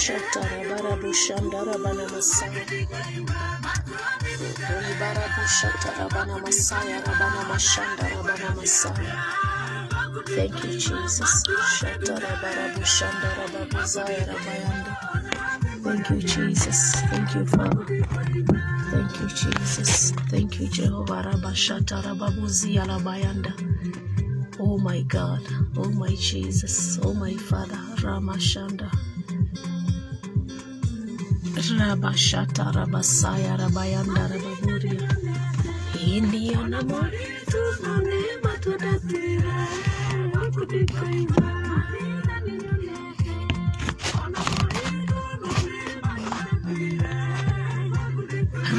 Shatarabarabusandarabana Masaya. Ribarabushatarabana Masaya Rabana Mashandarabana Masaya. Thank you, Jesus. Shatarabarabusandarababuzaya Rabayanda. Thank you, Jesus. Thank you, Father. Thank you, Jesus. Thank you, Jehovah Rabashatarababuzia Rabayanda. Oh my God, oh my Jesus, oh my Father, Ramashanda. Rabashata Rabasaya Rabayanda Rababuria. Indio namore tu nema tu datira. Kudikai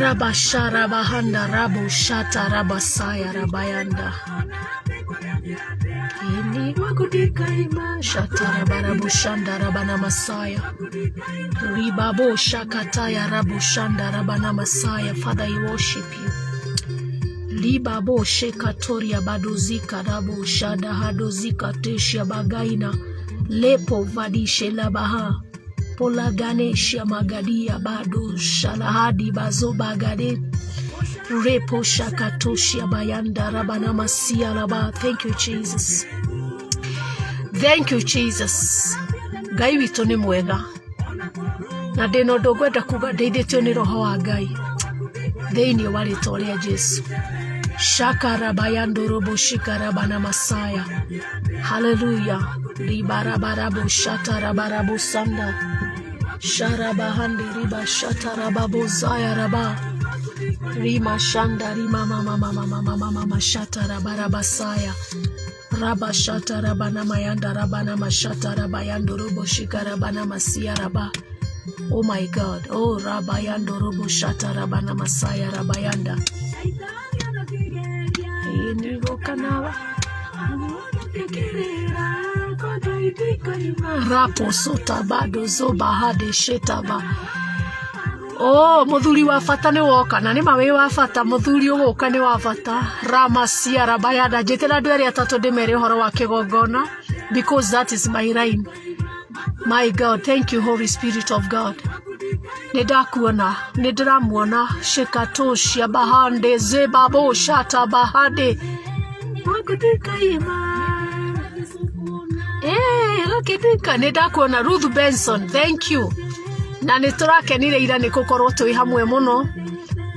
Rabasharabahanda Rabushata Rabasaya Rabayanda. wakudigaima masaya ribabo shakataya rabu masaya father i worship you libabo shekatoria badozika rabo shadahadozika teshia bagaina lepo vadishe labaha polaganesha magadia bado shalahadi bazobagade repo shakatoshia bayanda rabanamasiaraba thank you jesus thank you jesus ngai witå nä mwega na ndä na å ndå ngwenda kuga ndeithä tio nä roho wa ngai thä iniä wa rä twa rä a jesu na masaya haleluya ribarabaraboshatabarabosanda sharabahande ribashatarababozayaraba rimashanda rimamamamamamamamamashatarabarabasaya raba shata raba na mayanda raba na mashata raba yando robo shika rabana masia raba oh my god oh yando robo shata raba na masaya raba yanda nikireraa rapo sota bado zoba hade shetaba o muthuri wa bata ni woka na ni mawe wa bata muthuri å gå ka nä wa bata ramaciarabayada njä tä ra andå erä atatå ndä mere å horo wa kä gongona because that is my rhyme my god thank you holy spirit of god nä ndakuona nä ndä ramuona shekatocia bahande zebaboshata bahande wakudikaima Eh, hey, look at Nida Kona, Ruth Benson, thank you na nä tå ira nä gå korwo twä hamwe må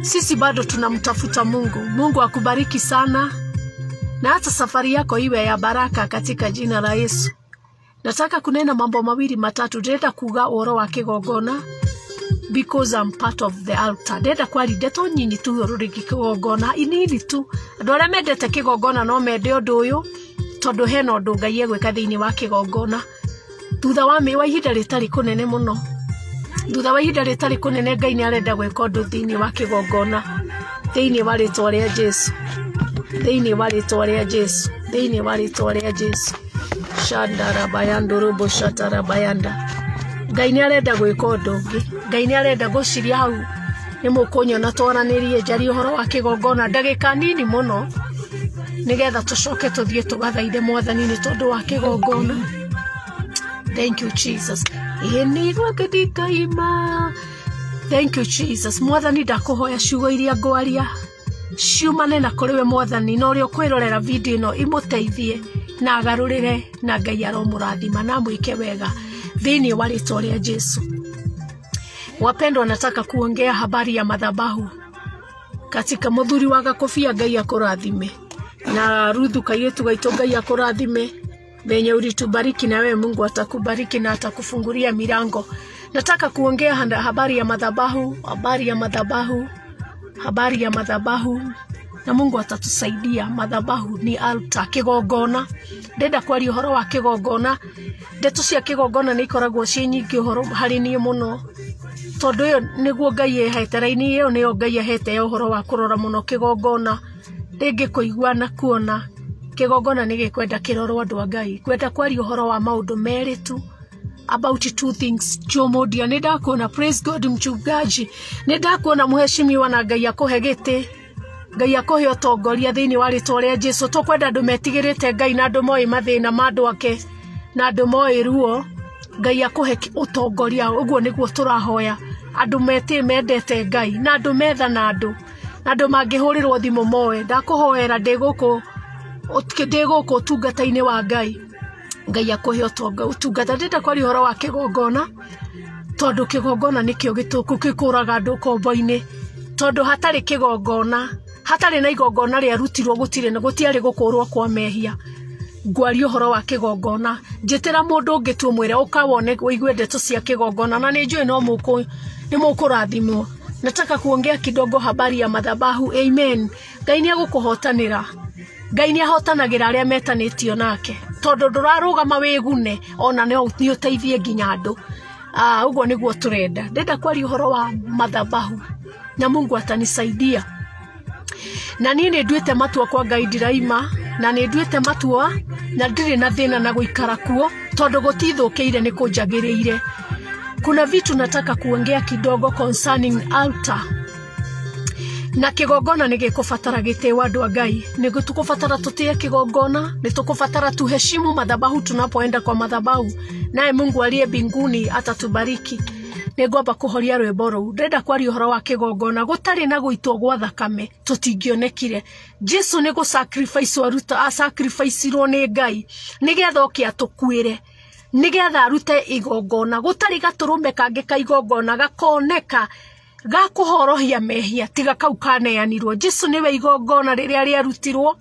sisi bado tunamtafuta mungu mungu akubariki sana na hata safari yako iwe ya baraka katika jina la yesu nataka kunena mambo mawili matatu ndenda kuga ũhoro wa kigongona because I'm part of the altar ndenda kwaria ndeto nyinyi tu ũrũrĩ kigongona inini tu andũ arĩa mendete kĩgongona no mende undu uyu tondu hena ũndũ ngai egwĩka thĩinĩ wa kĩgongona thutha wa mĩ wa ihinda rĩtarĩ kunene muno thutha wa ihinda rĩtarĩ kũnene ngai nĩ arenda gwĩka ũndũ thĩinĩ wa kĩgongona thĩinĩ wa rĩtwa rĩa jesu thĩinĩ wa rĩtwa rĩa jesu thĩinĩ wa rĩtwa rĩa jesu shandarabayandorobo shatarabayanda ngai nĩ arenda gwĩka ũndũ ũngĩ ngai nĩ arenda gũciria hau nĩ mũkũnyona twaranĩrie njarie ũhoro wa kĩgongona ndagĩka nini mũno nĩgetha tũcoke tũthiĩ tũgathaithe mwathani nĩ tondũ wa kĩgongona thank you jesus inigwa ngithingaima thank you jesus mwathani ndakuhoya ciugo iria ngwaria ciumane na kuri we mwathani na uria ukwirorera video ino imuteithie na agarurire na ngai aromurathima na mwike wega thiini wa ritwa ria jesu wapendwa nataka kuongea habari ya madhabahu katika muthuri wa gakobia ngai akurathime na ruthu kairitu gaitu ngai akurathime venye ulitubariki na wewe Mungu atakubariki na atakufungulia milango. Nataka kuongea handa habari ya madhabahu, habari ya madhabahu, habari ya madhabahu na Mungu atatusaidia. Madhabahu ni alta kigogona. Ndenda kwaria horo wa kigogona. Ndeto cia kigogona ni ikoragwo ci nyingi horo harĩ niĩ mũno tondå ä yo guo ngai ehete raini ä yo nä yo ngai ehete ya uhoro wa kå rora kigogona. no kä na kuona kigongona nigikwenda kirorwa kirorwo andu a ngai kwenda kwaria uhoro wa maundu meri tu about two things jomodia ni ndakuona praise god mchungaji ni ndakuona muheshimiwa na ngai akuhe giti ngai akuhe utongoria thiini wa ritwa ria jesu tukwenda andu metigirite ngai na andu moi mathina ma andu ake na andu moi ruo ngai akuhe utongoria uguo niguo turahoya andu meti mendete ngai na andu metha na andu na andu mangihurirwo thimũ moe ndakuhoera ndiguku ndä gå kå å tungata-inä wa ngai ngai akå he å tonga å tungata ndä nda kwari å horo wa kä gongona tondå kä gongona nä kä o gä tå kå gä kå raga andå kombo-inä tondå hatarä kä gongona hatarä na igongona rä arutirwo gå tirä gå tiarä gå kå rwo kwa mehia ngwari å horo wa kä gongona njä tä ra må ndå å ngä tå mwä re å ka wone wä igue ndeto cia kä gongona na nä njå ä no nä må kå rathimwo nataka kuongea kidogo habari ya madhabahu amen ngai nä agå kå hotanä ra ngai nä ahotanagä arä a nake tondå ndå rarå gama wä gune ona nä å teithie nginya andå å ah, guo nä guo tå renda ndenda kwaria å horo wa mathabahu na mungu atanisaidia na niä nä nduä matua kwa ngai ndiraima na nä nduä matua na ndirä na thä na na gå ikara kuo tondå gå tithå kä ire nä kå njagä rä ire kuna vitu nataka kuongea kidogo concerning altar na kigongona ni gikubatara gitiwa andu a ngai ni tukubatara tutie kigongona ni tukubatara tuheshimu madhabahu tunapoenda kwa madhabahu naye mungu aliye binguni atatubariki ningwamba kuhoria rwimbo rou ndĩrenda kwaria ũhoro wa kĩgongona gũtarĩ na gũitwo gwa thakame tũtingĩonekire jesu nĩ gũsacrifice aruta asacrificeirwo nĩ ngai nĩgetha oke atũkuĩre nĩgetha arute igongona gũtarĩ gatũrũme kangĩ ka igongona gakoneka gakuhorohia mehia tiga kau kaneanirwo jesu niwe igongona riria riarutirwo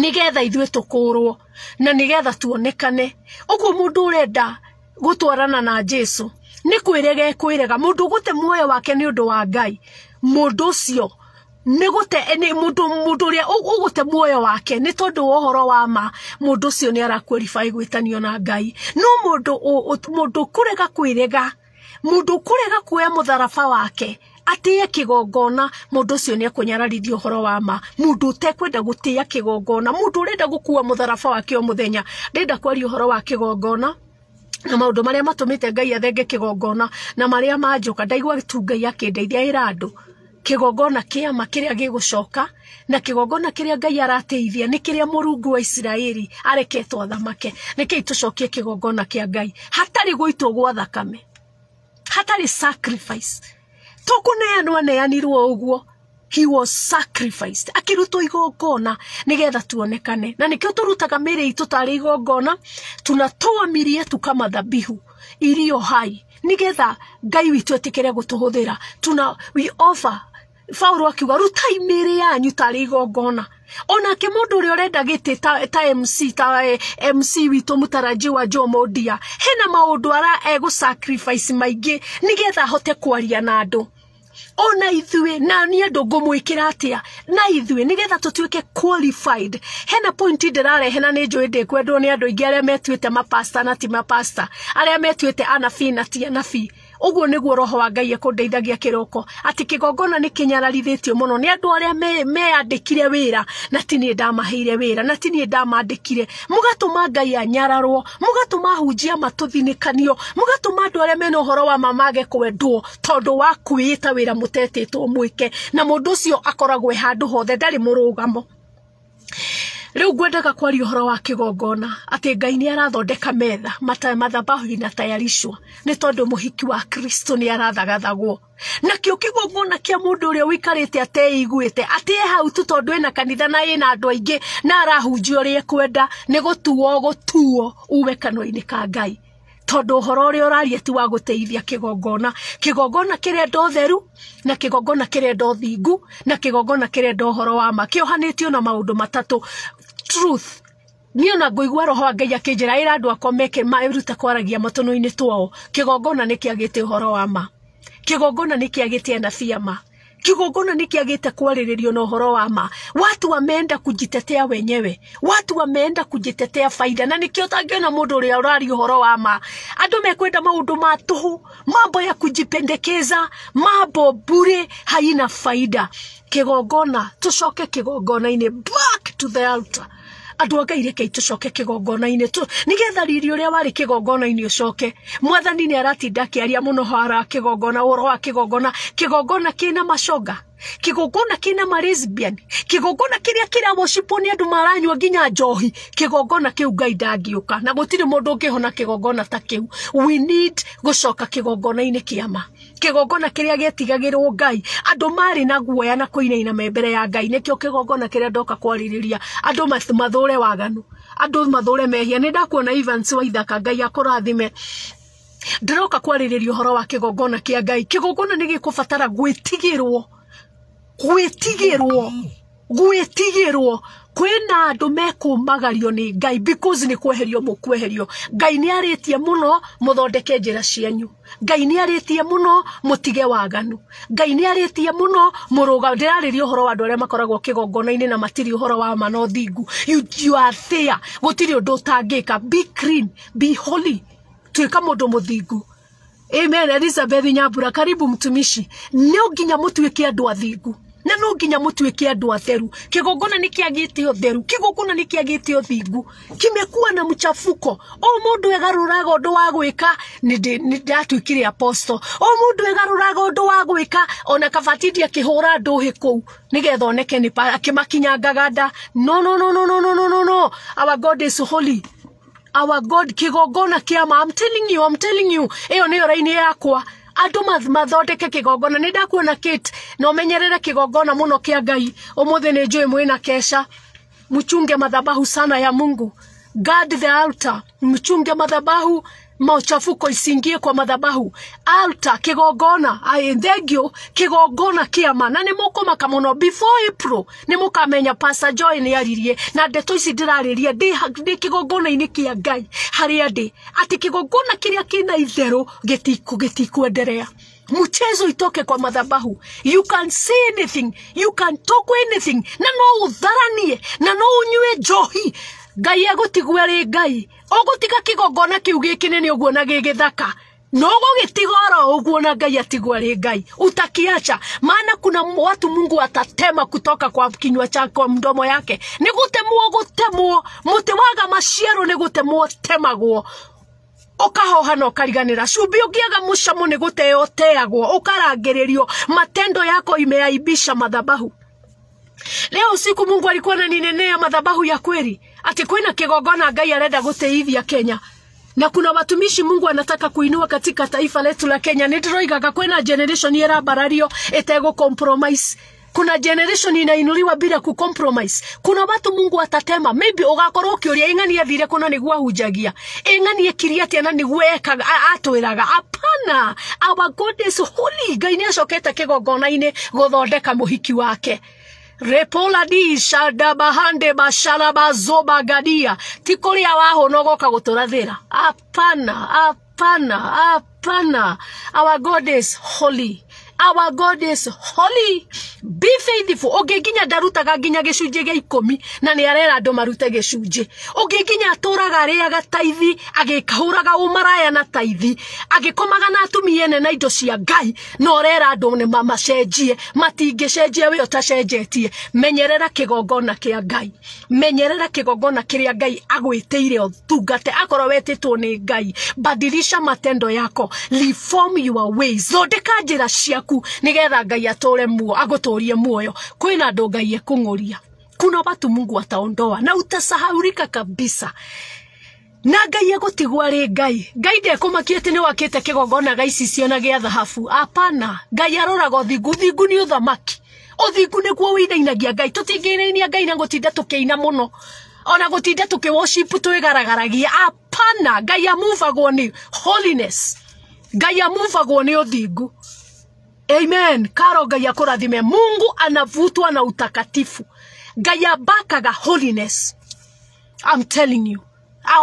nigetha ithuĩ tũkũrwo na nigetha tuonekane ũguo mũndũ ũrenda gũtwarana na jesu nĩ kwĩrega ekwĩrega mũndũ ũgũte muoyo wake ni ũndũ wa ngai mũndũ ũcio nĩ gũte nĩ mũndũ mũndũ ũrĩa ũgũte muoyo wake ni tondu wa ũhoro wa ma mũndũ ũcio nĩ arakwĩribai gwĩtanio na ngai no mũndũ mũndũ kurega kwĩrega mundu kurega kuoya mutharaba wake atiye kigongona mundu ucio ni akunyararithia uhoro wa ma mundu utekwenda gutiya kigongona mundu urenda gukua mutharaba wake o muthenya ndenda kwaria uhoro wa kigongona na maundu maria matumite ngai athenge kigongona na maria manjuka ndaigua tu ngai akindeithia ira andu kigongona kiama kiria gigucoka na kigongona kiria ngai arateithia ni kiria murungu wa isiraeli areketwo thamake nikii tucokie kigongona kia ngai hatari gwitwo gwa thakame hatarä sacrifice tũkũ neanwo aneanirwo ũguo he was sacrificed akirutwo igongona nigetha tuonekane na nikio turutaga mĩĩrĩ itũ tarĩ igongona tunatũamirie tukamathabihu irio hai nigetha ngai witũ etĩkĩre gutuhuthira tuna we offer fauru akiuga rutai mĩĩrĩ yanyu tari igongona onake mundu uria urenda giti ta, ta mc ta eh, mc witu mutaraji wa jomodia hena maundu ara sacrifice maingi nigetha hote kwaria na andu ona ithwe na ndungu mwikira atia na ithuĩ nĩgetha tutuike qualified hena point ndĩrarehe na nĩ njũĩ ndĩkwendwo nĩ andũ aingĩ arĩa metuĩte mapasta na ti mapasta arĩa metuĩte anabii na ti anabii uguo niguo roho wa ngai ekundeithagia kiroko ati kigongona ni kinyararithitio muno ni andu aria meyandikire wira na ti nie ndamaheire wira na ti nie ndamandikire mugatuma ngai anyararwo mugatuma hunjia matuthinikanio mugatuma andu aria mena uhoro wa mamage kwendwo tondu wa kwita wira mutetitwo mwike na mundu ucio akoragwe handu hothe ndari murugamo riu ngwendaga kwaria uhoro wa kigongona ati ngai ni arathondeka metha mathabahu tayarishwa ni tondu muhiki wa kristo ni arathagathagwo na kio kigongona kia mundu uria wikarite ateiguite ati e hau tu tondu ina kanitha na ina andu aingi na arahunjia uria kwenda ni gutuo gutuo uwe kanua-ini ka ngai tondu uhoro uria uraria ti wa guteithia kigongona kigongona kirenda utheru na kigongona kirenda uthingu na kigongona kirenda uhoro wa ma kiohanitio na maundu matatu truth niä ona ngå roho wa ngai akä njä ra ä ra andå akwa meke merute kwaragia matå nå-inä twao kä gongona nä kä agä te å horo wa ma kä gongona nä kä agä te anabii ma kigongona nä kä agä te kwarä na horo wa ma watu wameenda kujitetea wenyewe watu wameenda kujitetea faida na nä kä å må ndå å rä a å rari å horo wa ma andå mekwenda maå ndå ma tå mambo ya kujipendekeza mambo bure haina faida kigongona tucoke kigongona-inä back to the altar andu ongai reke itucoke kigongona-ini tu nigetha riri kä wari kigongona å ucoke mwathani ni aratinda akiaria muno hara kigongona uro wa kigongona kigongona kina maconga kigogona kina marisbian kigogona kiria kira worship ni andu maranywa nginya njohi kigogona kiu ngai ndangiuka na gutire mundu ungihona kigogona ta kiu we need gucoka kigogona-ini kiama kigogona kiria getigagirwo ngai andu mari na guoya na kuinaina me mbere ya ngai nikio kigogona kiria ndoka kwaririria andu mathure waganu andu mathure mehia ni ndakuona evans wa ithaka ngai akurathime ndiroka kwaririria uhoro wa kigongona kia ngai kigongona ni gikubatara gwitigirwo gwĩtigĩrwo gwĩtigĩrwo kwĩna andå mekumagario ni ngai because ni kweherio må kweherio ngai ni aritie muno muthondeke njira må cianyu ngai ni aritie muno mutige waganu ngai ni aritie muno muruga no uhoro wa andå arä makoragwo kä gongonainä na matiri uhoro wa mano thingu you, you are there gutiri ndå tangika be clean be holy må ndå må thingu amen elizabeth nyambura karibu mtumishi no nginya må tuä ke athingu na no nginya mutuike andu atheru kigongona ni kiagite utheru kigongona ni kiagite uthingu kimekuwa na mchafuko o mundu egaruraga undu wa gwika nindatuikire aposto o mundu egaruraga undu wa gwika ona kabatidi akihura nduhi hiku nigetha oneke ni akimakinyangaga nda no no no no no no no no our god is holy our god kigongona kiama i'm telling you i'm telling you eyo ni yo raini yakwa andå mathondeke kä gongona nä ndakuona na å menyerere kä gongona må no kä a ngai å må thä nä njå ä mwä na kesha mchunge madhabahu sana ya mungu guard the altar mchunge madhabahu machafuko isingie kwa madhabahu alta kigongona i thank you kigongona kiama na ni mukumaka muno before april ni mukamenya pasa joy ni aririe na ndeto ici ndiraririe ndi kigongona-ini kia ngai haria ndi ati kigongona kiria kina itheru gitiku gitikwenderea mchezo itoke kwa madhabahu. You can say anything, you can talk anything, na no udharanie. na no unywe johi. Gai ya arĩ gai ũgũtiga kigongona kĩu gĩ kĩnene ũguo na gĩ gĩthaka na na ngai atigwa ri ngai utakiacha maana kuna watu mungu atatema kutoka kwa kinywa chako mdomo yake nigutemwo gutemwo gũtemwo mũtĩ waga maciaro nĩ temagwo ũkahoha na ũkariganĩra cumbĩ ũngĩaga mũcamo nĩ teagwo ukarangiririo matendo yako imeaibisha madhabahu leo siku mungu alikuwa ananinenea madhabahu ya kweli ati kwina kigogona ngai arenda gutiithia kenya na kuna watumishi Mungu anataka kuinua katika taifa letu la Kenya. Nitiroigaga kwina generation barario etego compromise kuna generation inainuliwa bila ku compromise Kuna watu Mungu atatema, maybe ugakorwo ukiuria ing'ania thire kuna niguo ahunjagia ing'ania kiria tena na niguo ekaga atwiraga. Hapana, our God is holy. Ngai nĩ kigogona ine gothondeka muhiki wake repola repoladi shadabahande basharabazobagadia tikuria wahonogoka gutorathira apana apana apana our god is holy our god is holy be faithful Oge ginya ũngĩnginya ndarutaga nginya gĩcunjĩ gĩa ikũmi na nĩ arera Oge ginya gĩcunjĩ ga rea ga taithi Age kahura ga umaraya na taithi Age agĩkomaga na atumia ene na indo cia ngai no ũrera andũ nĩ mamacenjie matingĩcenjia wĩ ũtacenjetie menyerera kĩgongona kĩa ngai menyerera gai. Agwe teire o ũtungate Akoro wete tone gai. badilisha matendo yako reform your ways Zodeka jira ciaku yaku nigetha ngai atore muo agutorie muoyo kwina ndo ngai ekung'uria kuna watu mungu ataondoa na utasahaurika kabisa na ngai egutigwo ri ngai ngai ndekumakia atĩ nĩ wakĩte kĩgongona ga ici ciona gĩa thahabu apana ngai aroraga uthingu ũthingu nĩ ũthamaki ũthingu nĩguo wĩinainagia ngai tũtingĩinainia ngai na gũtinda tũkĩina muno ona gũtinda tũkĩworship twĩgaragaragia apana ngai amuvagwo ni holiness ngai amuvagwo ni uthingu amen karo ngai akurathime mungu anavutwa na utakatifu ngai ambakaga holiness I'm telling you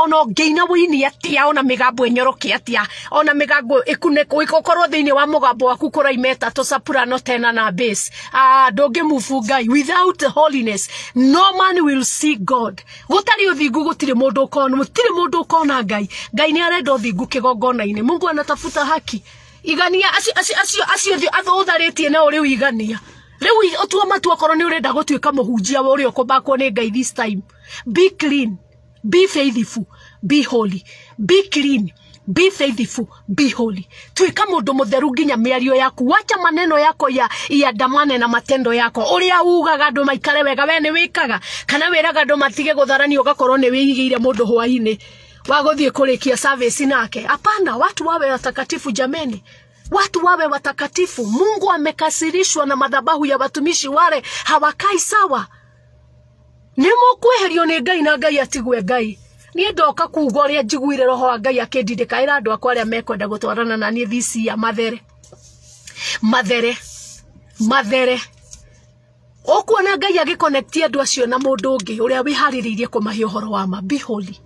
ona ngeina wini atia ona migambo inyoroke atia ona migambo ikuneko ikokorwo thiini wa mugambo waku kuraimeta to no tena na base. ah doge mufu ngai without holiness no man will see god gutari uthingu gutire mundu ukona gutire mundu ukona ngai ngai ni arenda uthingu kigongona ine. mungu anatafuta haki igania acio athũtharĩtie na rĩu igania rĩu ũtua matua okorwo nĩ ũrenda gũtuĩka mũhunjia ũrĩa ũkũmbakwo ni ngai this time be clean be faithful be holy be clean be faithful be holy tuika mundu mutheru nginya miario yaku wacha maneno yako ya ya damane na matendo yako uria ugaga ndu maikare wega we ni wikaga kana wiraga ndu matige gutharani ugakorwo ni wigigiire mundu hwaini wagothie kurikia service nake hapana watu wawe watakatifu jameni watu wawe watakatifu mungu amekasirishwa na madhabahu ya watumishi wale hawakai sawa nä ni ngai na ngai atigwe ngai niä ndoka kuga å rä a njiguire roho wa ngai akä ndindä ra andå akwa arä a mekwenda gå twarana na niä thici ya mathere mathere mathere å kuona ngai agä konekti andå acio na må ndå å ngä å rä a wä harä rä irie kå mahä å horo wa mabiholi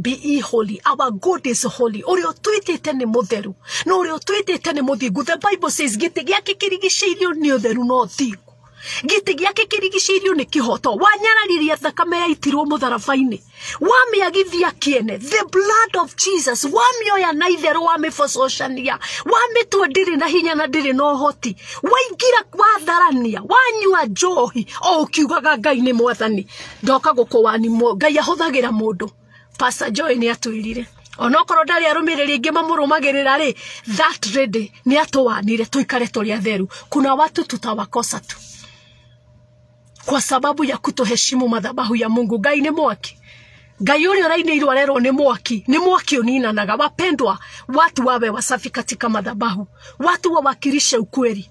be holy our god is holy uria tuite tene mutheru no uria tuite tene muthingu the bible says gite giake kirigiceirio ni utheru no thingu gite giake kirigiceirio ni kihoto wanyararirie thakame yaitirwo mutharabaini wamĩagithia kiene. the blood of jesus wamĩoya na itherũ wamĩbococania wamĩtua ndĩrĩ na hinya na ndĩrĩ na ũhoti waingĩra watharania wanyua njohi o ũkiugaga ngai nĩ mwathani mo. gũkũwani ngai ahũthagĩra modo pastor joy nä ona onokorwo ndarä arumäreri ingä mamurumagärä rä that lady nä atåwanire tå tå theru kuna watu tutawakosa tu kwa sababu ya kutoheshimu madhabahu ya mungu ngai nä mwaki ngai å rä a å rainä arerwo nä mwaki nä mwaki å ninanaga wapendwa watu wawe wasafi katika madhabahu watu wawakirishe ukweli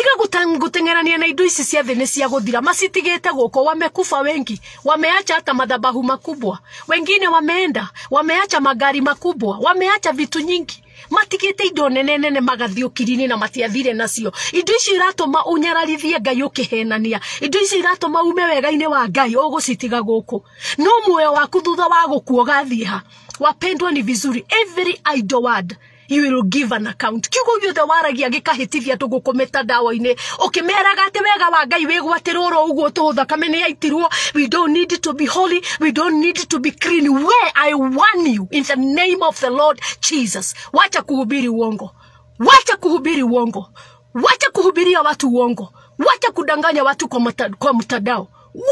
tiga gũteng'erania na indo ici cia thĩ nĩ cia gũthira macitigĩte gũkũ wamekufa wengi wameacha hata madhabahu makubwa wengine wameenda wameacha magari makubwa wameacha vitu nyingi matigite indo nene nene magathiukirini na matiathire nacio indo icio iratuma unyararithie ngai ukihenania indo icio iratuma ume wega-ini wa ngai ugucitiga guku no muoyo waku thutha wa gukuogathie ha wapendwa ni vizuri every idol word you will give an account kiugo giothe waragia gikahitithia tugukometa ndawa-ini ukimeraga ati wega wa ngai wigwatirwo ro uguo tuhu thakame ni yaitirwo we don't need to be holy we don't need to be clean where i warn you in the name of the lord jesus wacha kuhubiri uongo wacha kuhubiri uongo wacha kuhubiria watu uongo wacha kudanganya watu kwa, mata, kwa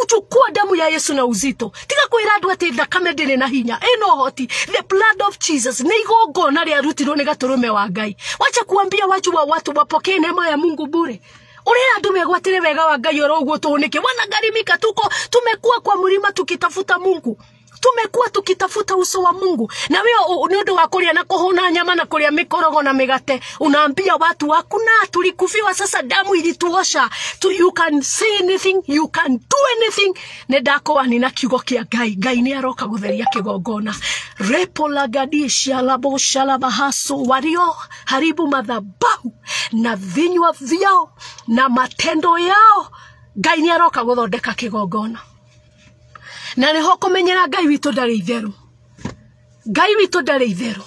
uchukua damu ya yesu na uzito tiga kwira andu ati thakame ndiri na hinya ina hoti. the blood of jesus ni igongona riarutirwo ni gaturume wa ngai wacha kuambia watu wa watu wapokee neema ya mungu bure uria andu megwatire wega wa ngai oroguo tuunike mika tuko tumekuwa kwa mlima tukitafuta mungu tumekuwa tukitafuta uso wa Mungu na wewe nĩ ũndũ wa kũrĩa na kũhũna nyama na kũrĩa mikorogo na migate unaambia watu hakuna tulikufiwa, sasa damu ilituosha to you can say anything, you can do anything. ne dako ani na kiugo kĩa gai gai ni aroka gutheria kĩgongona repo la gadishi ala bosha la shalabahaso wario haribu madhabahu na vinywa vyao na matendo yao, gai ni aroka gutondeka kĩgongona na niho kumenyera ngai witu ndari itheru ngai witu ndari itheru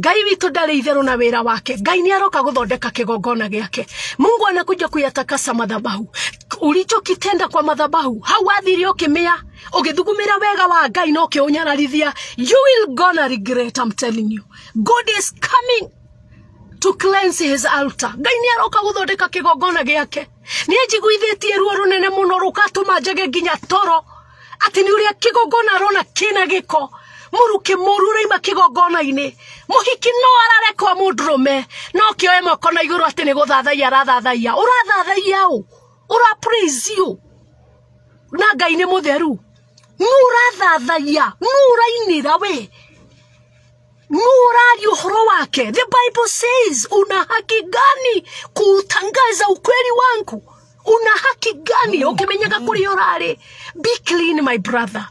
ngai witu ndari itheru na wira wake ngai ni aroka guthondeka kigongona giake mungu anakuja kuyatakasa madhabahu ulicho kitenda kwa madhabahu hau athiri ukimia ugithugumira wega wa ngai na ukiunyararithia you will gonna regret i'm telling you god is coming to cleanse his altar ngai nä aroka gå thondeka kä gongona gä ake nä njiguithä tie ruo rå nene må no rå gatå ma njege nginya toro atä nä å rä a kä giko muruke kä na gä ko kigongona-ini muhiki no arare kwa mundurume no kioe moko na iguru ati ni guthathaia arathathaia urathathaia u ura praise u na ngai ni mutheru nurathathaia nurainira we nurari uhoro wake the bible says una haki gani kuutangaza ukweli wangu una haki gani ukimenyaga kuri urari be clean my brother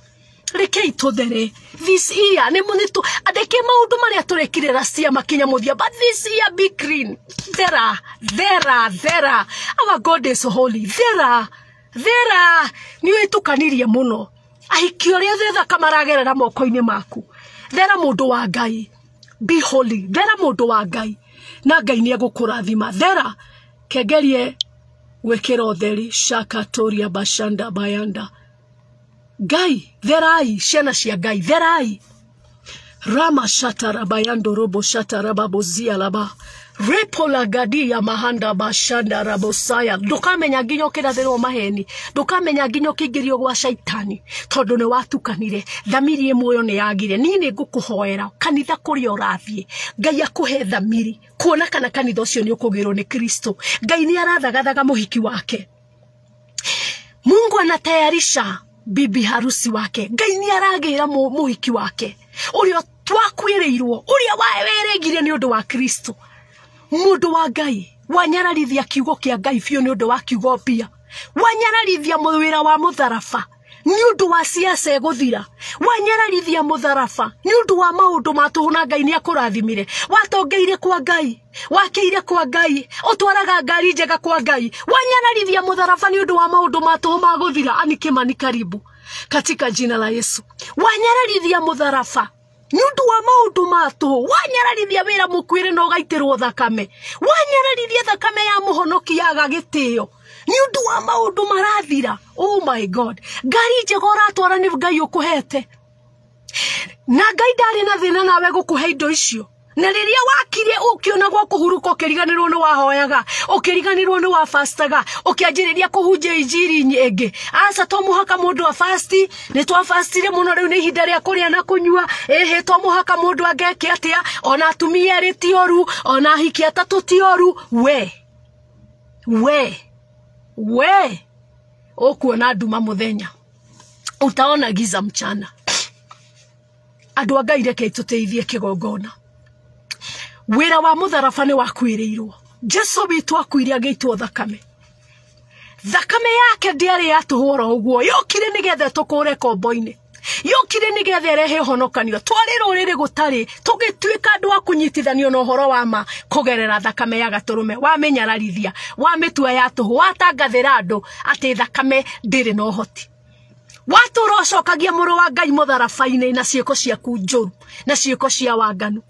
rekei tuthere this year nä må nä tå andäkä maå ndå marä a tå makinya må but this year be clean thera thera thera our god is holy thera thera nä å tå kanirie må no ahiki å rä a moko ini maku thera må wa ngai be holy thera må wa ngai na ngai nä egå kå rathima thera kengerie wekera utheri shakatoria bashanda bayanda ngai therai ciana cia ngai therai rama bayando robo shatarababo laba repolagadia mahanda bashanda rabosaya ndukamenya nginya ukirathirwo maheni ndukamenya nginya ukiingirio gwa shaitani tondu ni watukanire thamiri imwe ni yagire ni ni ngukuhoera kanitha kuri urathie ngai akuhe thamiri kuona kana kanitha ucio ni ukugirwo ni kristo ngai ni arathagathaga muhiki wake mungu anatayarisha bibi harusi wake ngai ni aragira muhiki wake uria twakwirirwo uria weregire ni undu wa kristo mundu wa ngai wanyararithia kiugo kia ngai biũ ni ũndũ wa kiugo mbia wanyararithia wĩra wa mũtharaba nĩ ũndũ wa ciaca ĩgũthira wanyararithia mũtharaba nĩ ũndũ wa maũndũ ma tũhũ na ngai nĩ akũrathimire watongeire kwa ngai wakeire kwa ngai ũtwaraga ngari njega kwa ngai wanyararithia mũtharaba nĩ ũndũ wa maũndũ ma tũhũ ma gũthira anikĩmani karibu katika jina la yesu wanyararithia mũtharaba nä å ndå wa maå matå wanyararithia wä ra må kwä rä na å gaitä thakame wanyararithia thakame ya må honokia aga gä tä o ndå wa maå ndå marathira oh my god ngari njega å ratwara nä ngai å kå hete na ngai ndarä na thä na nawe gå kå he indo icio na riria wakirie ukiona gwa kuhuruka ukiriganirwo ni wahoyaga ukiriganirwo ni wa fastaga ukianjiriria kuhunjia injiri nyingi asa to muhaka mundu fast ni to twafastire muno riu ni ihinda ria kuria na kunywa ehe to muhaka mundu angeke atia ona atumia erä ti oru ona hiki atatu ti oru we we we ukuona nduma muthenya utaona giza mchana andå a ngai reke itå teithie wira wa mutharaba ni wakwirirwo jesu witu akuire gaitwo thakame thakame yake ndiari yatuhura uguo yokire nigetha tukure kombo yokire yukire nigetha rehe honokanio twari ruriri gutari tugituika andu akunyitithanio no horo wa ma kugerera thakame ya gaturume waminyararithia wamitua ya tuhu watangathira andu ati thakame ndiri na uhoti watura ucokagia muru wa ngai mutharabaini na ciiko ciaku njuru na ciiko cia wanganu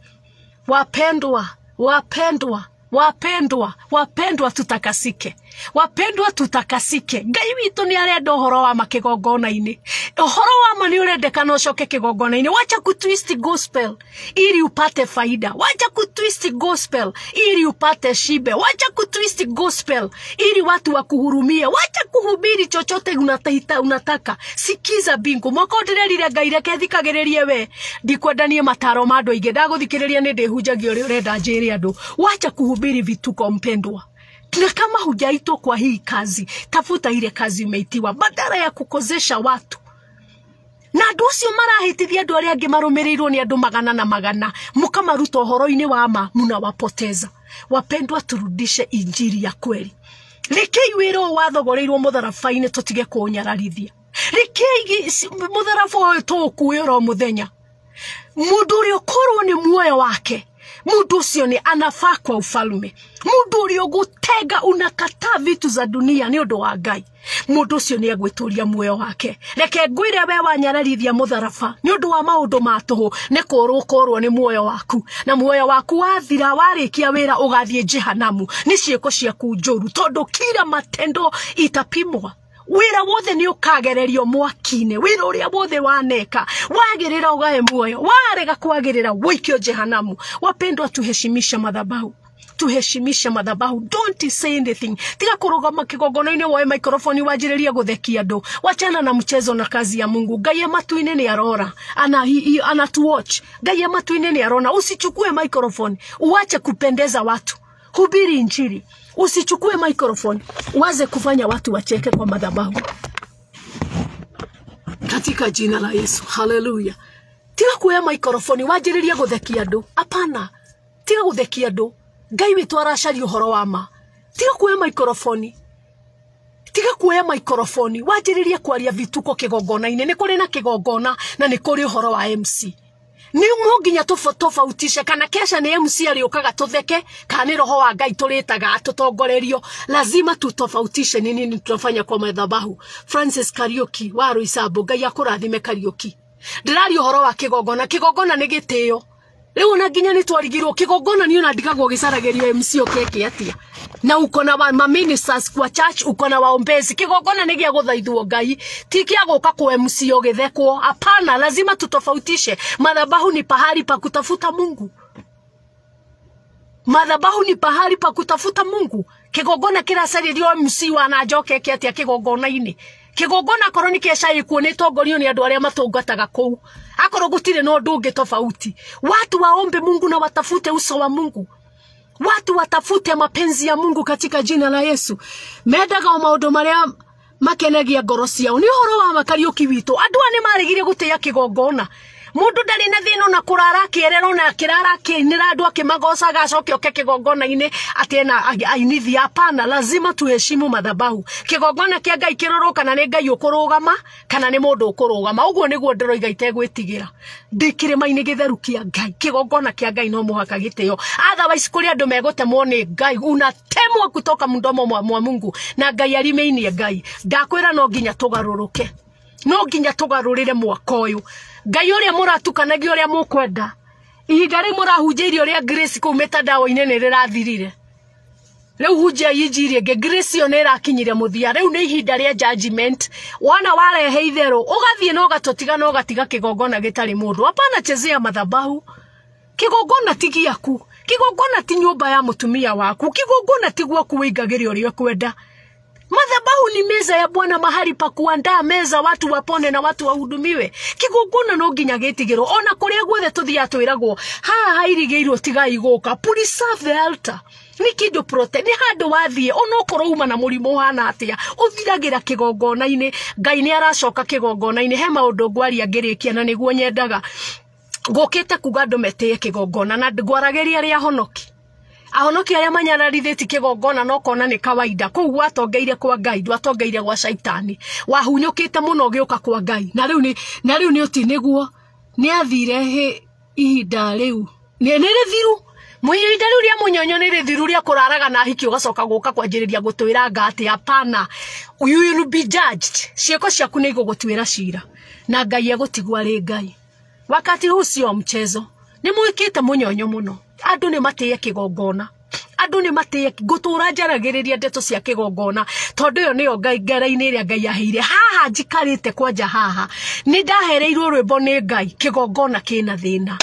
Wapendwa, wapendwa, wapendwa, wapendwa, tutakasike wapendwa tutakasike ngai witu ni arenda uhoro wa ma kä gongona wa ma ni å rendekana å coke wacha ku twist gospel ili upate faida wacha ku twist gospel ili upate shibe wacha ku twist gospel ili watu wakuhurumie wacha kuhubiri chochote unataita unataka sikiza bingu mwaka å ngai reke thikagiririe we ndikwendanie mataro ma andå aingä ndagå thikä rä ria nä ndä wacha kuhubiri vituko mpendwa na kama hujaitwa kwa hii kazi, tafuta ile kazi umeitiwa, badala ya kukozesha watu na andå acio marahätithia andå arä a angä marå nä andå magana na magana mukamaruta ine wa ma wapoteza wapendwa turudishe injiri ya kweli rekei wä wa thogoreirwo må tharaba-inä tå tige kå nyararithia rekei må tharaba å yå tå å kuä ra må thenya må ndå å rä å korwo nä muoyo wake mudu ucio ni anafaa kwa ufalme mudu uri ugutega unakataa vitu za dunia ni undu wa Ngai. Mundu ucio ni agwituria muoyo wake. Reke ngwire we wanyararithia mutharaba ni undu wa maundu ma tuhu ni kurwo korwo ni muoyo waku. Na muoyo waku wathira warikia wira ugathie jehanamu. Ni ciiko ciaku njuru tondu kila matendo itapimwa wira wothe ni ukagererio mwakine wira å rä wothe waneka wagirira ugae muoyo warega kuagirira wikio jehanamu wapendwa tuheshimisha madhabahu tuheshimisha madhabahu don't say anything tika kurugama makigogono ini wae microphone wajiriria guthekia ndo wachana na mchezo na kazi ya mungu ngai matu ine ni arora ana, hi, ana to watch ngai matu ine ni arona usichukue microphone uache kupendeza watu hubiri injili usichukue microphone waze kufanya watu wacheke kwa madhabahu katika jina la Yesu. Haleluya. Tiga kuoya maikoroboni wanjĩrĩrie gũthekia andũ apana, tiga gũthekia andũ. Ngai witũ aracaria ũhoro wa ma. Tiga kuoya maikoroboni, tiga kuoya maikoroboni wanjĩrĩrie kwaria vituko kĩgongona-inĩ. Nĩ kũrĩ na kĩgongona na nĩ kũrĩ ũhoro wa MC nä må tofautishe kana kesha nä mc arä tutheke kana nä roho wa ngai tå rä taga tå lazima tu tutofautishe ni nini tunafanya kwa madhabahu francis karioki wa rå icambo ngai akå rathime karioki ndä horo wa kä gongona kä gongona nä gä tä o rä u ona nginya nä twarigirwo kä gongona nä ona ndigagwo gä caragä rio mc okeke atia na uko na ma ministers kwa church uko na waombezi kigogona ni gia guthaithwo ngai ti kia guka kwe msio githekwo hapana lazima tutofautishe madhabahu ni pahali pa kutafuta Mungu madhabahu ni pahali pa kutafuta Mungu kigogona kila sari dio atia kigongona-ini kigongona akorwo nä keca ä kuo nä tongorio nä andå arä a matångataga kå u akorwo gå tirä na å tofauti watu waombe mungu na watafute uso wa mungu watu watafute mapenzi ya mungu katika jina la yesu mendaga o maundu maria makenegia ngoro ciao nä horo wa makariå ki witå andå a nä maregire gå kä gongona mundu ndari na thina na kurara kirero na kirara kinira andu akimagocaga acoke oke kigongona-ini ati ena ainithi hapana lazima tuheshimu madhabahu kigongona kia ngai kirorwo kana ni ngai ukurugama kana ni mundu ukurugama uguo niguo ndiroiga itegwitigira ndikirima-ini githeru kia ngai kigongona kia ngai no muhaka gitio otherwise kuri andu megutemwo ni ngai una temwa kutoka mundomo mwa mungu na ngai arimeinie ngai ndakwira no nginya tugaruruke no nginya tugarurire mwaka uyu ngai å rä a må ratukanagia å rä a må kwenda ihinda rä u må grace kå u dawa tandao-inä nä rä rathirire rä u hunjia injiri ngä grace ä yo nä ä rakinyire må thia rä ihinda rä judgment wana wale itherå å gathiä na å gatåtiga na å gatiga kä gongona gä apana chezea madhabahu kä gongona ti giaku kä gongona ti nyå ya mutumia waku kä gongona tiguo kuwä ingagä rä å kwenda Madhabahu ni meza ya Bwana, mahali pa kuandaa meza watu wapone na watu wahudumiwe. Kigunguna no nginya gitigirwo ona kuria guothe tuthiaga twiragwo haha hairigiirwo tigai guka. Preserve the altar ni kä prote ni handå wathiä ona korwo uma na må hana atia uthiragira kigongona thiragä ngai ni aracoka kigongona gongona-inä he maå ndå ngwaria ngä na niguo nyendaga gukite kä te kuga andå metä ye na ngwaragä ria honoki ahonoki aria manyararithĩti kĩgongona no kona ni kawaida kũu watongeire kwa ngai ndwatongeire gwa caitani wahunyũkĩte mũno ũgĩũka kwa ngai na rĩu na rĩu nĩ ũti nĩguo nĩ athire hĩ ihinda rĩu nĩ rĩthiru ihinda rĩu rĩa mũnyonyo nĩ rĩthiru rĩa kũraraga na hiki ũgacoka gũka kwanjĩrĩria gũtwĩra nga atĩ hapana you will be judged ciĩko ciaku nĩ igũgũtuĩra cira na ngai egũtigwo arĩ ngai wakati huu sio mchezo nĩ mwĩkĩte mũnyonyo muno andå nä matä kigongona andå nä matä ngå ra njaragä rä ria ndeto cia kä gongona tondå ä yo nä yo ngai ngarainä ä rä a ngai aheire haha njikarä te kwanja haha nä ndahereirwo rwä mbo nä ngai kä gongona kä na thä na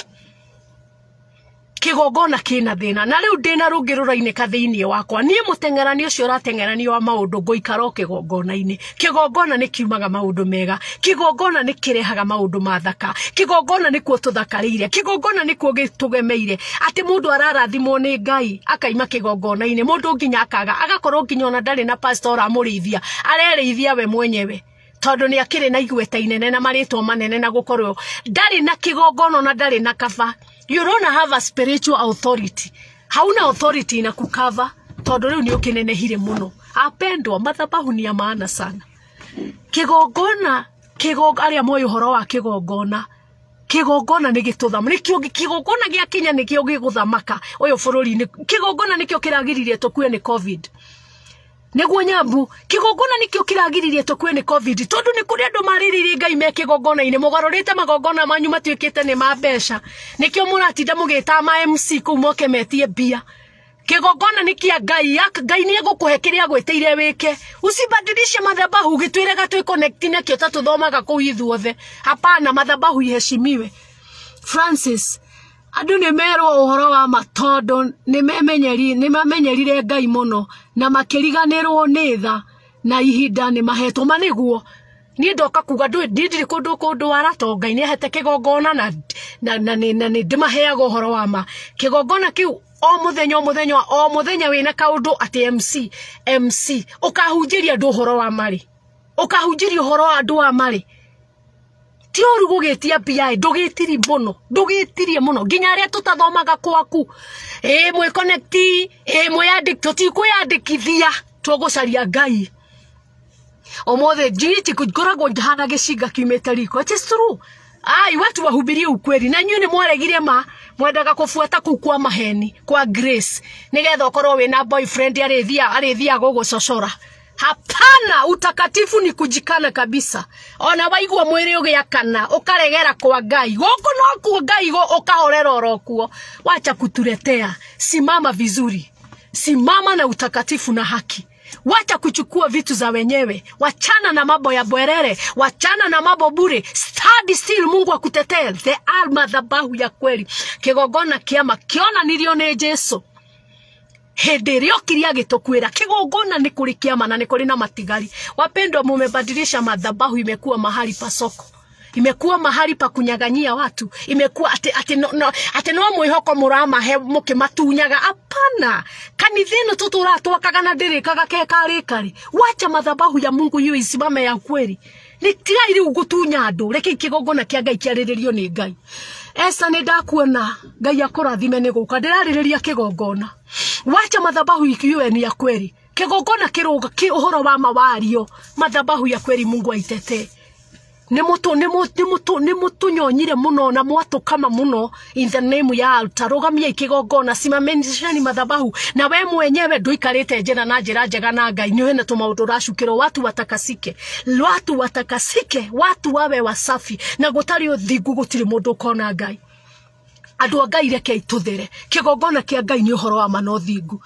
kigogona kina thina na riu ndina rungi ruraineka thiini wakwa nie mutengerani ucio uratengerani wa maundu nguikara o kigogona ini kigongona ni kiumaga maundu mega kigogona ni kirehaga maundu mathaka kigogona ni kuo tuthakarire kigogona ni kuo gitugemeire ati mundu ararathimwo ni ngai akaima kigongona-ini mundu nginya akaga agakorwo nginya ona ndari na pastor amurithia arereithia we mwenyewe tondå ni akire na igweta inene na marä manene na gukorwo korwo na kä na ndarä na kaba you don't have a spiritual authority hauna authority ina tondå rä u nä å kä nenehire må no apendwa mathabahu nä maana sana kä gongona arä a moä å horo wa kä gongona kä gongona nä kio kigongona thama kinya gongona gä akinya nä kä o gä gå thamaka å yå bå rå ri kä gongona nä kä o kä ragä tå kue nä covid niguo nyambu kigongona nikio kiragiririe tukue ni covid tondu ni kuri andu mariririe ngai me kigongona ine mugarurite magongona manyu matuikite ni mabesha mbeca nikio muratinda mugita ma mc ku moke metie bia kigongona ni kia ngai ngai ni gukuhe kiria gwitiire wike usibadilishe madhabahu gitwire ga twi connect kio tatu tuthomaga kuu ithuothe hapana madhabahu iheshimiwe francis andu ni merwo uhoro wa matondo ni memenyerire ngai muno na makiriganirwo ni tha na ihinda ni mahetwo maniguo niä ndoka kuga ndu kå ndå kå ndwara to ngai nä ahete kä gongona na nä ndä maheaga å horo wa ma kä gongona kä u o muthenya o muthenya o muthenya wina kaundu ati mc mc ukahunjiria ndu horo wa mari ukahunjiria horo wa ndu wa mari ti uru gugitia mbia ndugitiri muno ndugitirie muno nginya aria tutathomaga kwaku ä mwä connect ä mwä tutikwiyandikithia twagucaria ngai omothe njirici ngoragwo njahana gĩcinga kiumĩte riko cisuru ai watu wahubirie ukweli na nyuĩ nĩ mwaregire ma mwendaga kufuata ku kwa maheni kwa grace nĩgetha ũkorwo wĩna boyfriend arithia arĩthia gũgũcocora hapana utakatifu ni kujikana kabisa ona waigua mwiri ugiakana ukaregera kwa ngai guku nokuo ngai ukahorera orokuo wacha kuturetea simama vizuri simama na utakatifu na haki wacha kuchukua vitu za wenyewe wachana na mambo ya bwerere wachana na mambo bure study still mungu akutetee the madhabahu ya kweli kigogona kiama kiona nilio ni jesu hĩndĩ ĩrĩa okiri agĩtũkuĩra kigongona ni kuri kiama na ni kuri na matigari wapendwa mumebadilisha madhabahu imekuwa mahali pa soko imekuwa mahali pa kunyaganyia watu, imekuwa ati, ati, no, no, ati no mwihoko muramahe mukimatunyaga. Hapana, kanitha ino tu turatwakaga na ndirikaga kekarikari. Wacha madhabahu ya Mungu hiyo isimame ya kweli. Ni tia ili ugutunya andu, reke kigongona kia Ngai kiariririo ni Ngai. Esa ni ndakuona, Ngai akurathime ni guka, ndiraririria kigongona wacha madhabahu ikiwe ni ya kweli kigongona kiruga ki uhoro wa mawario madhabahu ya kweli mungu aitete ni ni mutu mutu ni mutu ni mutu nyonyire muno na mwatu kama må no ya alta rå gamia ikä gongona ni madhabahu na we mwenyewe ndå ikarä te na njä ra njega na ngai nä hena tå maå watu watakasike watu watakasike watu wawe wasafi na gå tarä å thingu gå kona ngai andu a ngai reke ituthere kigongona kia ngai ni uhoro wa mana manothingu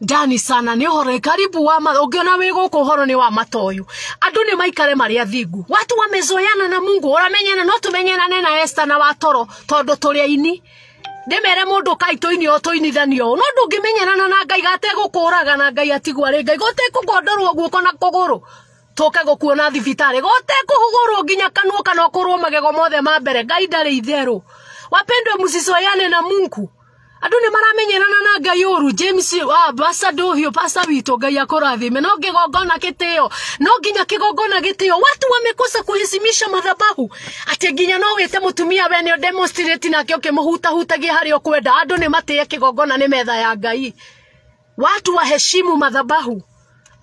ndani sana nä å horo karibu wa å ngä ona wä gå kå å horo nä wa mata å yå andå nä maikare marä a thingu watu mezoyana na mungu å ramenyana no tå menyenane na esta na watoro tondå tå rä aini ndä mere må ndå kaitå ini o tå inithanio no ndå ngä menyerana na ngai gategå kå raga na ngai atigwa arä ngai gotekå gondorwo guoko na kå gå rå tuke kuona thibitarä gotekå hå gå rwo nginya kanuo kana å kå rwo magego mothe ma mbere ngai ndarä itherå wapendwe mucicoyane na munku andå nä maramenyerana na ngai å ru james ah, basa ndå hiå basa witå ngai akå rathime no ngä gongona gä tä o no nginya kä gongona gä tä o watu wamekosa kuhisimisha madhabahu atä nginya no wä te må tumia we nä demonstrate nake å kä må hutahutagia harä å kwenda andå nä matä e kä gongona nä metha ya ngai watu waheshimu madhabahu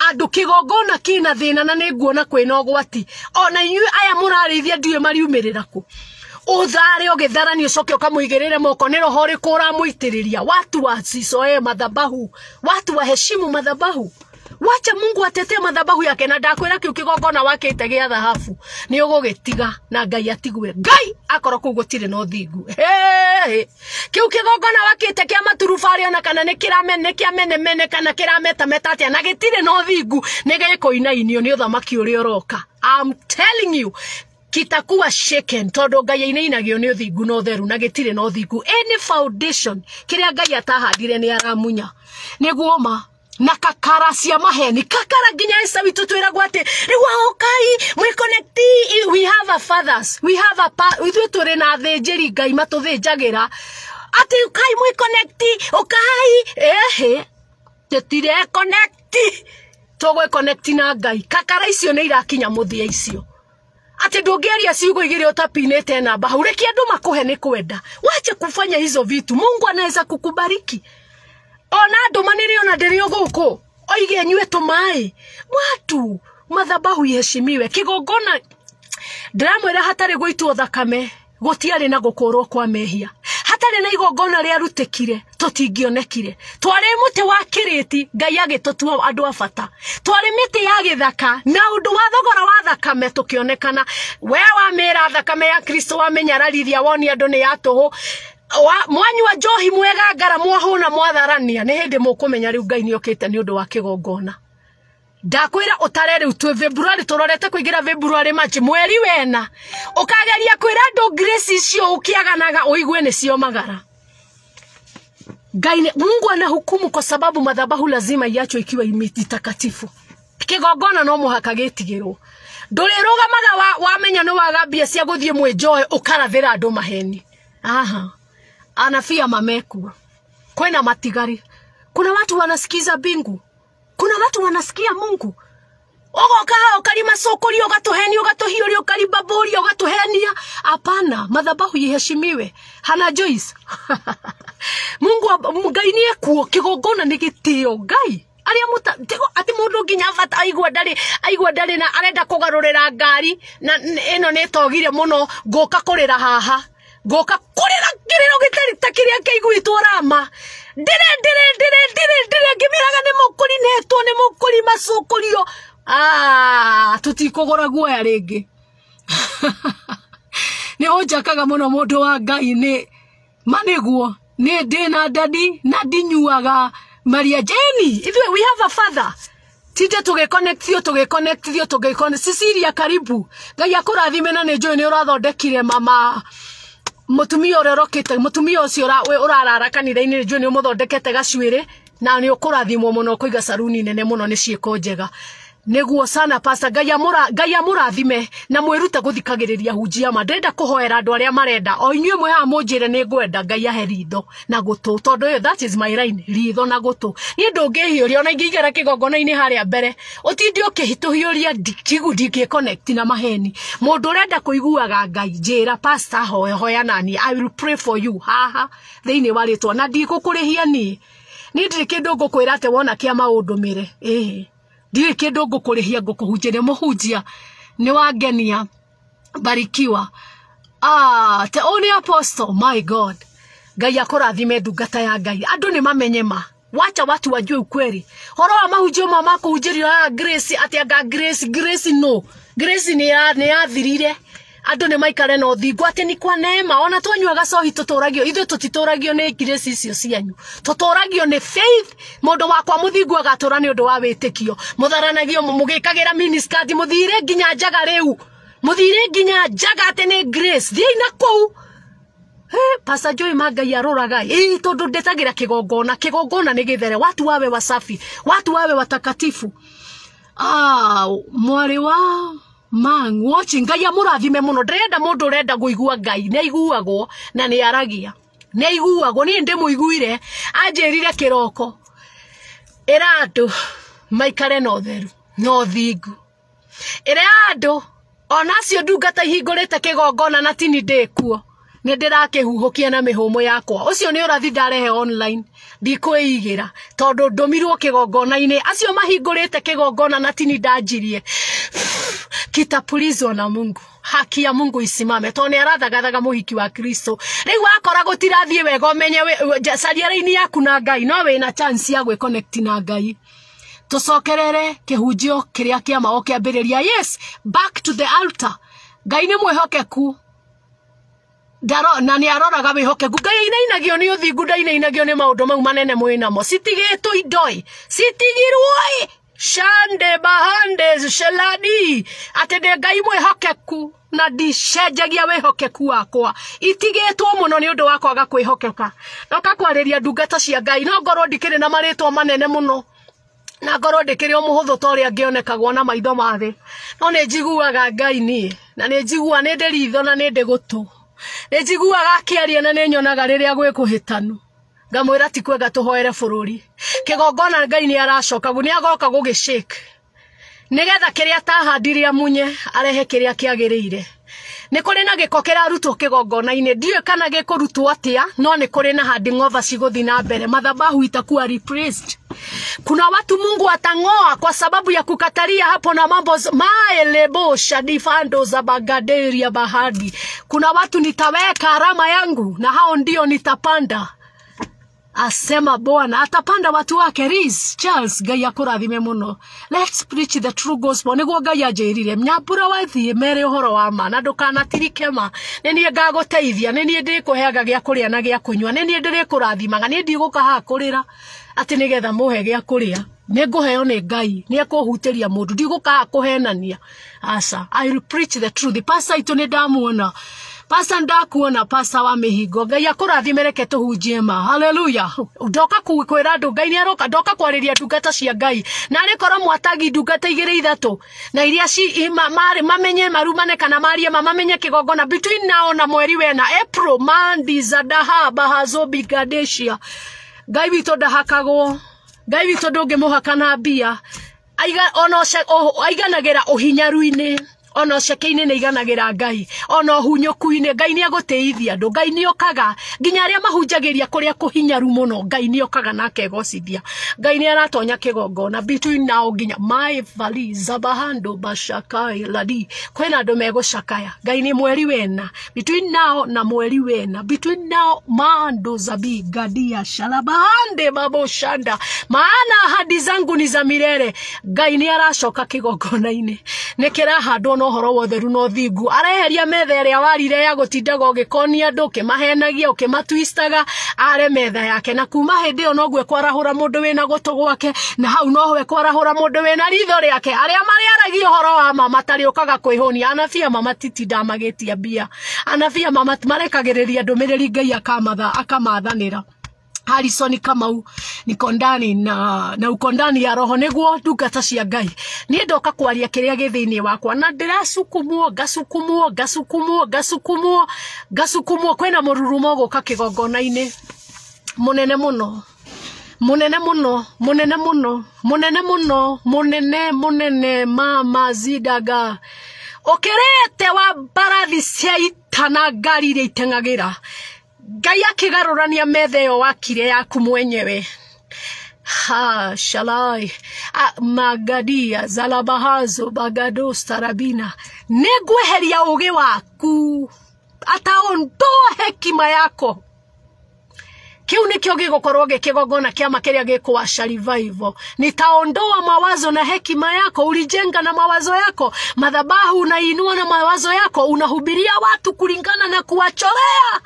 andå kä gongona kina thä na na nä nguona kwä na å gwati ona inyuä aya må rarä ithia ndiä mariumä rä ra kå uthare ugitharani ucoke ukamwigirire moko ni roho riku uramuitiriria watu wa sisoe madhabahu watu wa heshimu madhabahu wacha mungu atetee madhabahu yake na ndakwira kiu kigongona wakite gia thahabu ni ugugitiga na ngai atigwe ngai akorwo kuu gutire na uthingu kiu wake wakite kia maturubari ona kana ni kiramene kia mene kana kirameta atia na gitire no uthingu ni gikuinainio ni uthamaki uria uroka I'm telling you kitakuwa shaken tondu ngai ainainagio ni uthingu na utheru na gitire na uthingu any foundation kiria ngai atahandire ni aramunya niguo ma na kakara cia maheni kakara nginya esa witu twiragwo ati riu ahokai mwiconnect we have a fathers we have a ithuĩ tũrĩ na athĩnjĩri ngai matuthinjagira ati ukai connect ukai ehe tũtire connect connect na ngai kakara icio nĩ irakinya muthia icio ati ndungiaria siku igiri utapinite namba hau reki andu makuhe ni kwenda wache kufanya hizo vitu mungu anaweza kukubariki ona ndumanire ona ndirio guku oige nyue tumai watu madhabahu iheshimiwe kigongona ndiramwira hatari gwitwo thakame gutiari na gukurwo kwa mehia hatarä na igongona rä arutäkire tåtingäonekire twarä må tä wa kiriti ngai agä tå andå a bata twarä mä tä ya gĩthaka na ũndũ wa thogora wa thakame tũkĩonekana we wamĩra thakame ya kristo wamenyararithia woni andũ nĩ yatũhũ mwanyua njohi mwega ngara mwahũna mwatharania nĩ hĩndĩ mũkũmenya rĩu ngai nĩ okĩte nĩ ũndũ wa kĩgongona ndakwira utare riu twi february turorete kuigira february machi mweri wena ukageria kwira andu grace icio ukiaganaga uigwe ni nicio magara Gaine, Mungu ana hukumu kwa sababu madhabahu lazima iachwe ikiwa imetakatifu. Kigogona no muhaka gitigirwo. maga wa wamenya nĩ waga mbia cia gũthiĩ mwĩnjoe ũkarathĩra andũ maheni. Aha. Anafia mamekua. Kwena matigari. Kuna watu wanasikiza bingu kuna watu wanasikia mungu ogoka hao kalimacukuri ũgatũhenia ũgatũhiũria ũkaribabũria ũgatũhenia hapana madhabahu iheshimiwe hana Joyce mungu ngai nĩ ekuo kĩgongona nĩ ngai aria muta tigo ati mundu nginya vata aigwa ndari aigwa ndari na arenda kugarurira ngari na ino ni togire muno ngoka kurira haha ngoka kurira ngiriro gitari ta kiria rama ndire ndire ndire ndire ndire ngimiraga nä må kå ri nä two nä må kå ri macå rio ah, tå tikå gå ra guoya rä ngä nä å njakaga wa ngai nä ma nä guo nä ndä na ndani na ndinyuaga maria jeni ithuä we have a father connect connect tugiconnectio tugiconnectio connect Cecilia karibu ngai akurathime na nä njå nä å rathondekire mama mutumia uria urokite mutumia ucio urarara kanitha-ini njue ni umuthondekete gacuiri na ni ukurathimwo muno kuiga saruni nene muno ni ciiko njega Neguo sana pasta ngai amura ngai amurathime na mwirute guthikagiriria hujia madenda ndenda kuhoera andu aria marenda o inyue mwe ha mujire ni ngwenda ngai ahe ritho na gutu tondu yo that is my line rido na gutu ni uri ona ingigera kigongona-ini haria mbere utindi ukihituhiuria ndikigu connect na maheni mundu urenda kuiguaga ngai jira pasta hoya hoya nani i will pray for you haha thiini wa ritwa na ndigukurihia ni ni ndirä kä ndå wona kia a maå ndå ndirä kä ndå ngå kå rä hia ngå kå hunjä nä må hunjia nä wangenia barikiwa ah, te only apostle my god ngai akå ndungata ya ngai andå nä mamenye ma wacha watu wajue ukweli horo wa mahunjio ma makuhunjirio ya grace ati anga grace grace no grace ni ya, ni yathirire andå nä maikare na thingo atä nä kwa neema ona twanyuaga cohi tå tå ragio ithuä tå titå ragio nä ngirä icio cianyu tå tå ragio nä faith må ndå wakwa må thingu agatå ra nä å ndå wa wä tä kio må tharanagio må gä kagä ra må thire nginya njaga rä u må thire nginya njaga atä nä grace thiä ina kå u Hey, pasa joy magai aroraga ii tondu ndetagira kigongona kigongona ni githere watu wawe wasafi watu wawe watakatifu ah mwari wa mangwochi ngai amurathime muno ndirenda mundu urenda guigua ngai ni aiguagwo na ni aragia ni aiguagwo ni ndimuiguire anjirire kiroko ira andu maikare na utheru na uthingu ira andu ona acio ndungata ihingurite kigongona na tini ndikuo nä ndä rakä huhå na mä hå yakwa å cio nä å rathi ndarehe ndikwä igä ra tondå ndå mirwo kä gongona-inä acio mahingå rä te kä gongona na tini ndanjirie kitapulizwo na mungu haki ya mungu isimame tondå nä arathagathaga muhiki wa kristo rä u akora gå tirathiä wega å menye caria yaku na ngai no wä na chance ya gwä na ngai tå cokerere kä hunjio kä rä yes back to the altar ngai nä mwä hokeku Daro, na nä aroraga wä hokeku ngai ainainagio nä å thingu ndainainagio nä maå ndå mau manene mwä namo citigä two indoi citigirwoi shande bahande sheladi atende ndä ngai mwä hokeku na ndicenjagia wä hokeku wakwa itigä muno ni undu wakwa ga kwihokeka wa kwaga kwä noka kwarä ria ndungata cia ngai no ngorwo ndikä na maritwa manene muno na ngorwo ndikä rä o må hå ta å rä na maitho ma thä no ni njiguaga ngai niä na ni njigua ni ndä ni na ni ndä gå njiguaga akä na ni nyonaga riria gwikuhitanu ngamwira ti kwega tuhoere bururi kigongona ngai ni aracoka gu ni agoka shake nigetha kiria tahandire amunye arehe kiria kiagiriire ni kuri na giko ko kä rarutwo kä gongonainä kana gä atia no ni kuri na handi ng'ova cigå na mbere madhabahu itakuwa replaced kuna watu mungu atang'oa kwa sababu ya kukatalia hapo na mambo maelebosha difando za bagaderi ya bahadi kuna watu nitaweka alama yangu na hao ndio nitapanda asema bwana atapanda watu wake ris charles ngai akurathime muno let's preach the true gospel niguo ngai anjirire nyambura wathii mere uhoro wa ma na ndukanatirike ma ni nie ngaguteithia ni nie ndikuheaga gia kuria na gia kunywa ni nie ndirikurathimaga ni ndigũkaha kurira ati nigetha muhe gia kuria nä ngå heo nä ngai nä ekå hutä ria må ndå ndigå i kå preach the truth pasa itå nä ndamuona pasa ndakuona pasa wa mihigo ngai akurathime reke tuhunjie ma haleluya ndoka kwĩra andũ ngai ni aroka ndoka kwarĩria ndungata cia ngai narĩ korwo mwatagi ndungata igire ithatũ na iria mamenye marumane kana mariema mamenye kĩgongona between now na mweri wena april mandi bahazo mandizadahabahazobigadecia ngai witũ ndahakagwo ngai wito ndũngĩmũhaka na mbia aiga ona aiganagĩra ũhinyaru-inĩ ona ceke-inä nä iganagä ngai ona hunyå ngai ni agå ndu ngai ni okaga nginya aria mahunjagiria kuria ria kå rä ngai ni okaga na akegocithia ngai ni aratonya kä gongona between nao nginya vali zabahando bashakai ladi kwena ndu andå megå ngai ni mweri wena between now na mweri wena between now mando zabi gadia shalabande maboshanda maana hadi zangu ni za milele ngai ni aracoka kä gongona-inä nä kä horo wothe ru no thingu areheria metha ĩrĩa warire ya gũtindaga ũgĩkonia andũ ũkĩmahenagia ũkĩmatwistaga are metha yake na kuma hĩndĩ ĩyo noguo ekwarahũra mũndũ wĩna gũtũ gwake na hau noho ekwarahũra mũndũ wĩna ritho rĩake arĩa marĩaragia ũhoro wa ma matarĩũkaga kwĩhũnia anabii ama matitindaga magĩtia mbia anabii ama marekagĩrĩria ndũmĩrĩri ngai akamathanĩra harison kamau niko ndani na, na uko ndani ya roho niguo ndungata cia ngai ni ndoka kwaria kiria githini wakwa na ndä racukumwo ngacukumwo ngacukumwo ngacukumwo ngacukumwo kwä na kigongona rurumo munene muno munene muno munene muno munene muno munene munene mama zidaga ukirete wa mbarathi cia ita na ngari iria iteng'agira ngai akigarurania metha iyo wakire yaku mwenyewe ha shalai a magadia zalabahazo bagados tarabina nĩngweheria uge waku ataũntũ hekima yako kiu nikio gigukorwo gikigongona kiama kiria gikuwasha revival nitaondoa mawazo na hekima yako ulijenga na mawazo yako madhabahu unainua na mawazo yako unahubiria watu kulingana na kuwacholea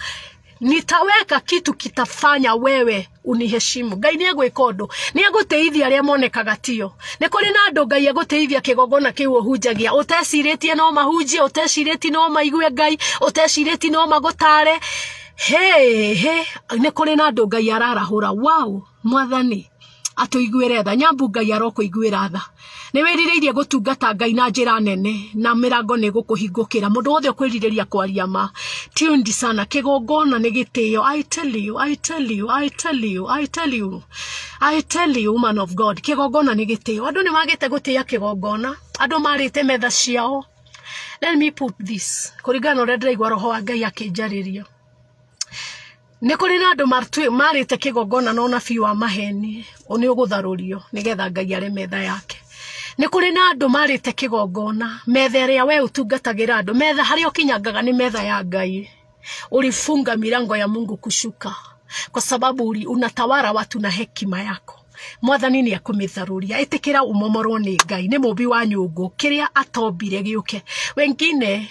nitaweka kitu kitafanya wewe uniheshimu ngai nä egwä ka å ndå nä egå tä arä a monekaga tio ni kuri rä na ndu ngai egå tä ithia kä gongona kä u å hunjagia å tecirä tie no mahunjie å tecirä no maigue ngai å no magutare tare hä hä nä kå rä na ndu ngai ararahå ra wow mwathani atå iguä tha nyambu ngai arokå iguä ra tha nä wä rä rä ngai na njira nene na mirango ni gukuhingukira mundu kå hingå wothe å kwaria ma tundi sana kigongona ni gitiyo i tell you i tell you i tell you i tell you i tell you man of god kigongona ni gitiyo andu ni magite gutiya kigongona andu marite metha ciao let me put this kå na å rä a roho wa ngai akinjaririo ni kuri na andu marä te kä gongona nona biu wa maheni nä å nigetha ngai are metha yake nä kå rä na andå marä te kä gongona metha ä rä a we å tungatagä ra andå metha harä a å nä metha ya ngai ulifunga milango ya mungu kushuka kwa sababu uri unatawara watu na hekima yako mwathani nä akåmätharåria ä tä kä ra å momorwo nä ngai nä må mbi wa nyå kä rä a atombire gä å ke wengine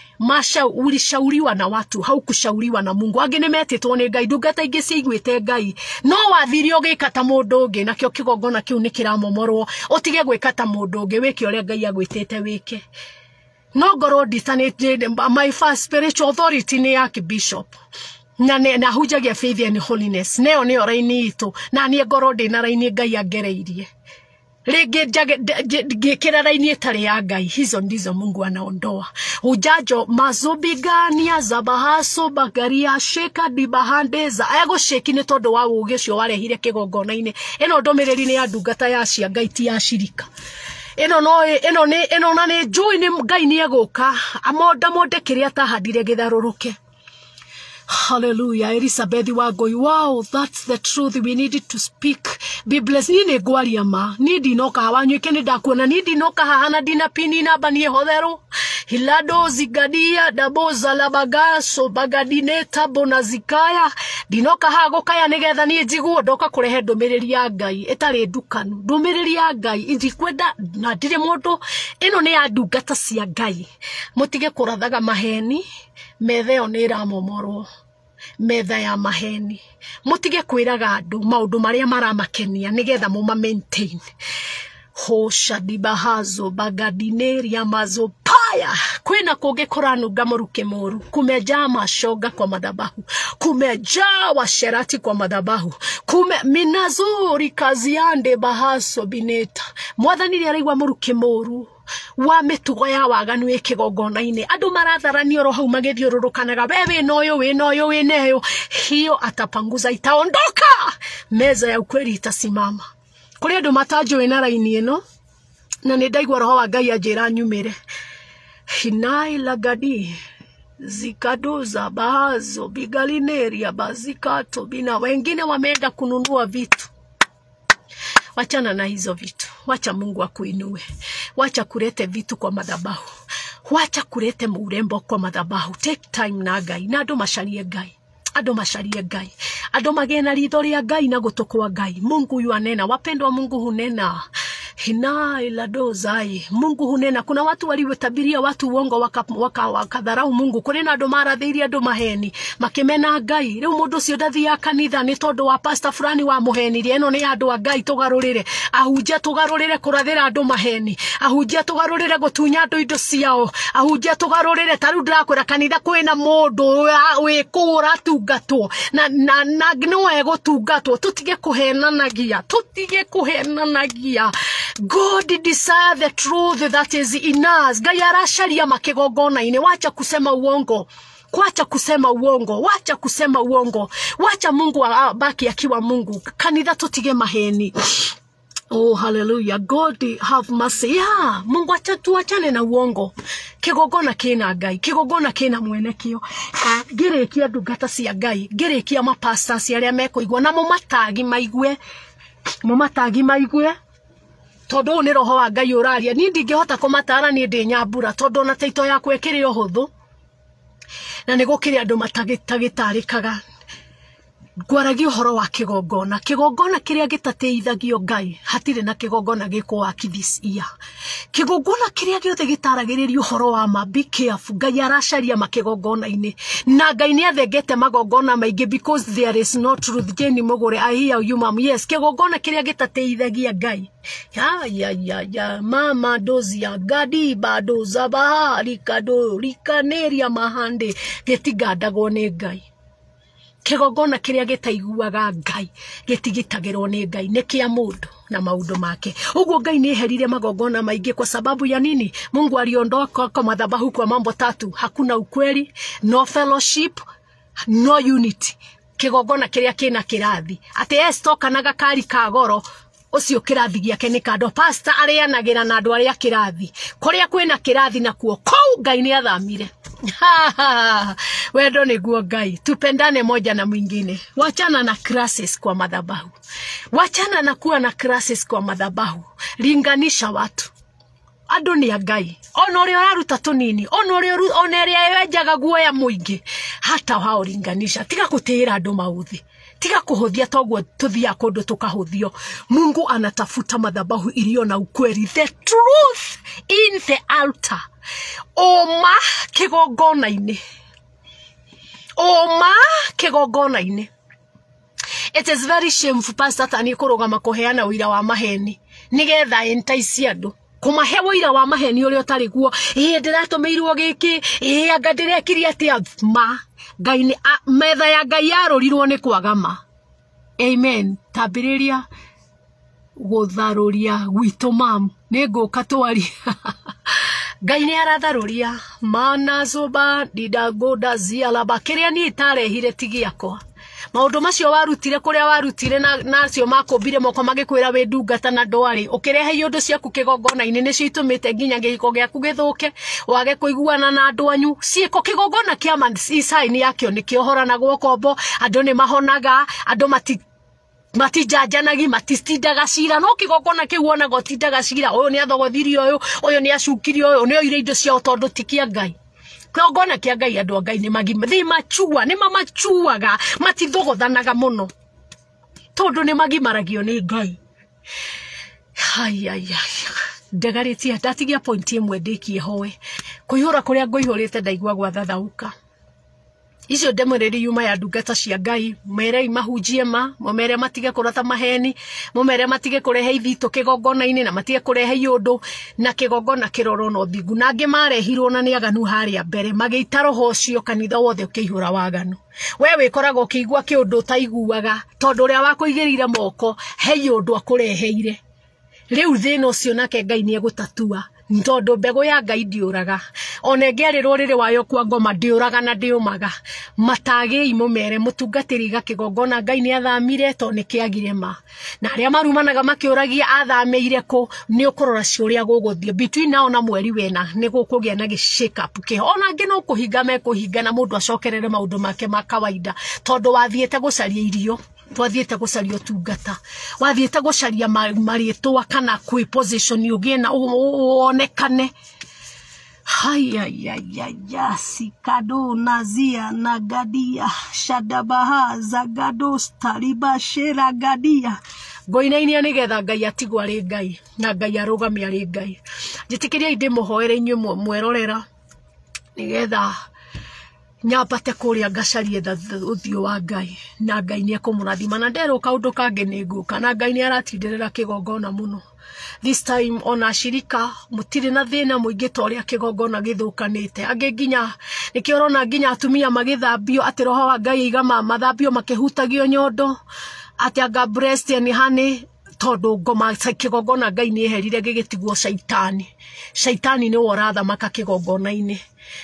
ulishauriwa na watu haukushauriwa na mungu angä nä metĩtwo nä ngai ndungata ingä ciaiguä ngai no wathire å gä ka ta må ndå å ngä nakä o kä gongona kä u nä kä ramomorwo å tige gwä ka ta må ndå å ngä wä ke å rä a ngai agwä tä te wä ke no ngorwo nditanä my first spiritual authority nä ya bishop na na hunjagia faith and holiness neyo nĩyo raini itu na ni ngorwo ndĩ na raini ngai angereirie rĩngĩ ngĩkĩra raini ĩtarĩ ya ngai hizo ndizo mungu anaondoa ujajo mazubigania zabahaso bagaria shika dibahandeza sheki ni tondũ wa ũũgĩ ũcio warehire kĩgongona-inĩ ĩno ndũmĩrĩri nĩ ya ndungata ya cia ngai ti ya shirika ĩno no ĩno nĩ ĩno na nĩ njũĩ ni ngai nĩ egũka amondamonde kĩrĩa atahandire githaruruke Haleluya. Elizabeth Wagoi. Wow, that's the truth we needed to speak. Biblia ini gwaria ma. Nidi noka hawanyuike ni ndakuona. Nidi noka hahana dina pini na bani hodero Hilado zigadia daboza labagaso bagadineta bonazikaya. Dinoka hago kaya nigetha ni jigu ndoka kurehe ndumiriri ya Ngai itari dukanu Ndumiriri ya Ngai indikwenda na ndire mundu ino ni ya ndungata cia Ngai. Mutige kurathaga maheni metha ä yo nä ä ramomorwo metha ya maheni mutige kwiraga andu maundu maria maramakenia nigetha ma maintain hosha dibahazo bagadineria mazo paya kwina kungi kuranunga muruke muru kumeja mashoga kwa madhabahu kumejaa washerati kwa madhabahu kume minazuri kazi yande bahaso bineta mwathani riaraigua muruke muru wa mitugo ya waganu ikigongona-ini andu maratharani oro hau magithiururukanaga we wina uyu wina uyu wina uyu hiyo atapanguza itaondoka meza ya ukweli itasimama kuri andu matanjui na raini ino na nä ndaigua roho wa ngai anjä nyumä re hinai lagadi zikaduza bahazo bigalineria bazikato bina wengine wameenda kununua vitu Wachana na hizo vitu, wacha Mungu akuinue, wacha kurete vitu kwa madhabahu, wacha kurete murembo kwa madhabahu. Take time na Ngai na andå macarie Ngai andå macarie ngai andå magä na ritho rä a ngai na gå tå kwa ngai mungu yu anena wapendwa mungu hunena hinai dozai mungu hunena kuna watu waliotabiria watu uongo wakadharau waka, waka mungu kuri na andu marathiirie andu maheni makimena ngai riu mundu ucio ndathiaga kanitha ni tondu wa pasta fulani wa muhenirie ino ni andu a ngai tugarurire ahunjia tugarurire kurathira andu maheni ahunjia tugarurire gutunya andu indo ciao ahunjia tugarurire tariu ndirakwira kanitha kwina mundu wi kuu uratungatwo na, na, na no egutungatwo tutige kuhenanagia tutige kuhenanagia God desire the truth that is in us. Gayarasharia makigongona ine wacha kusema uongo Wacha kusema uongo, wacha kusema uongo, wacha Mungu abaki akiwa Mungu. Kanitha tutige maheni. Oh, haleluya. God have mercy. Yeah, Mungu acha tuachane na uongo. Kigogona kina Ngai, kigogona kina mwelekio. Ah, Ngirikia Gire kia mapastasi ya mapastors meko igwa. na mumatagi maigwe. Mumatagi maigwe tondu å nä roho wa ngai å raria ni ndingä hota kå matara ndä nyambura tondå ona taito yakwe kiri kä rä å hå thå na nä gå kä rä andå matagä tarä kaga ngwaragia horo wa kigongona kigongona kiria gitateithagio ngai hatire na kigongona giku wa this year kigongona kiria giothe gitaragiriria horo wa ma be careful ngai aracaria makigongona-ini na ngai ni athengete magongona maingi because there is no truth jeni mugure i hear you mam yes kigongona kiria gitateithagia ngai ya ya ya ya mama dozi ya gadi bado zabahari kado rikaneria mahande gĩtingandagwo nĩ ngai kigongona kiria gitaiguaga ngai gitigitagirwo ni ngai ni kia mundu na maundu make uguo ngai ni herire magongona maingi kwa sababu ya nini mungu aliondoka kwa madhabahu kwa mambo tatu hakuna ukweli no fellowship no unity kigongona kiria kina kirathi ati estokanaga kari ka goro ucio kirathi giake ni kando pastor areanagira na andu aria kirathi kuria kwina kirathi na kuo kou ngai ni athamire wendo niguo ngai tupendane moja na mwingine wachana na crisis kwa madhabahu wachana na kuwa na crisis kwa madhabahu linganisha watu andå nä a ngai ona å rä a å raruta tå nini ona ä rä a wenjaga guoya må ingä hata waå ringanisha tiga gå tä ä ra andå maå thä tiga thia toguo tå kahå thio mungu anatafuta madhabahu iliyo na ukweli the truth in the altar uma kigongona-ini uma kigongona-ini it is very shameful pastor tani kurugama kuheana wira wa maheni getha entice andå kumahe wira wa maheni uria utari guo ii ndiratumiirwo giki ii anga ndirekire atia ma ngai ni metha ya ngai yarurirwo ni kwagama amen tambiriria gutharuria gwitu mam ni nguka twaria ngai nä aratharå ria mana zoba ndidagoda zialaba kä rä a niä tarehire ti gä akwa maundu macio warutire kuria warutire na nacio na makumbire moko magikwira we ndungata na ndwari ukirehe iundu ciaku kigongona-ini nicio itumite nginya gihiko giaku githuke wage kuiguana na andu anyu ciiko kigongona kia man isaini yakio na gwokombo andu ni mahonaga andu mati matijanjanagi matitindaga cira no kigongona kiu onaga utindaga cira uyu ni athogothirie uyu uyu ni acukire uyu ni oire indo ciao tondu tikia ngai kĩongona kia ngai andå a ngai nä magima thä machua nä mamachuaga matithogothanaga må no tondå nä magimaragio nä ngai ndegarä tie ndatigia pointi ä mwe ndä kie hoe kå ihå ra kå rä a ngå ihå rä te ndaigua gwathethauka icio ndemũrĩri yuma ya ndungata cia ngai merei mahunjie ma momere matige kũratha maheni momere matige kurehe ithito kĩgongona ini na matige kurehe iũndũ na kĩgongona kĩrorwo no thingu na angĩ marehirwo na nĩ aganu harĩa mbere magĩita roho ũcio kanitha wothe ũkĩihũra waganu we wĩkoragwo ũkĩigua kĩũndũ ũtaiguaga tondũ ũrĩa wakũigĩrĩire moko he iũndũ akũreheire rĩu thĩna ũcio nake ngai nĩ egũtatua tondå mbegå ya ngai ndiåraga ona ngärä rwo rä rä wayo kwa ngoma raga na maga matagä må mere må tungatä rä gakä gongona ngai nä athamire to nä kä agire ma na arä a marumanaga makä å ragia athamä ire kå nä å kå cio å rä a gå gå thiä between nao na mweri wena nä gå kå gä a na gä kä ho ona angä no kå hinga mekå hinga na må ndå acokerere maå ndå make ma kawaida tondå wathiä te gå caria irio twathiite gucaria utungata wathiite gucaria maritwa kana kwi position ugie na wonekane hayayayaya sikado nazia gadia shadabaha stariba shera gadia ngoinainia nä getha ngai atigwo arä ngai na ngai arå game arä ngai njä tä kä riai må hoere mwerorera nä getha nyambate kuria ngacarie uthio wa ngai na ngai ni ekumurathima na nderwo kaundu kangi ni nguka na ngai ni aratindirira kigongona muno this time ona shirika mutire na thina muingi ta uria kigongona githukanite angi nginya nikiorona nginya atumia magithambio ati roho wa ngai iga ma mathambio makihutagio nyondo ati anga breast ni hani tondu ngoma kigongona ngai ni eherire gigitiguo shaitani shaitani ni woratha makakigongona ini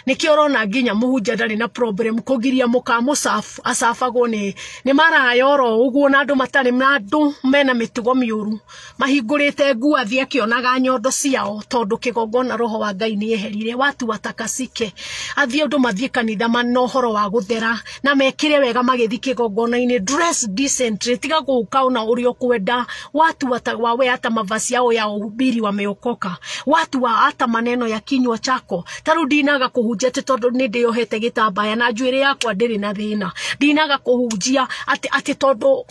nikio rona nginya muhunja ndari na problem kugiria mukamu safu acabagwo ni ni mara oro uguo na andu matari na andu mena mitugo miuru mahingurite ngua thia kionaga nyondo ciao tondu kigongona roho wa ngai ni eherire watu watakasike athie andu mathie kanitha mana uhoro wa guthera na mekire wega magithi kigongona-ini dress decently tiga guka ona uria ukwenda watu we hata mavasi yao ya uhubiri wameokoka watu wa hata maneno ya kinywa chako tarudi dinaga kuhunjia ti tondu ni ndiohete gitambaya na njuire yakwa ndiri na thina ndinaga kuhunjia ati ati tondu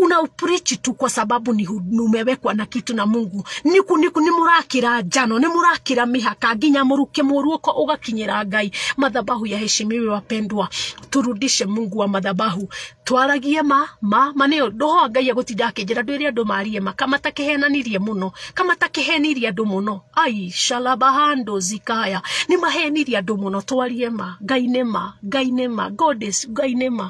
una preach tu kwa sababu ni numewekwa na kitu na Mungu niku niku ni murakira njano ni murakira mihaka nginya muruke muruko ugakinyira ngai madhabahu ya heshimiwe wapendwa turudishe Mungu wa madhabahu twaragie ma ma maneo doho ngai agutinda akinjira ndwire andu marie ma kamata kihenanirie muno kamata kihenirie andu muno ai shalabahando zikaya ni mahenirie andu muno twarie ma ngai nä ma ngai nä ma god is ngai nä ma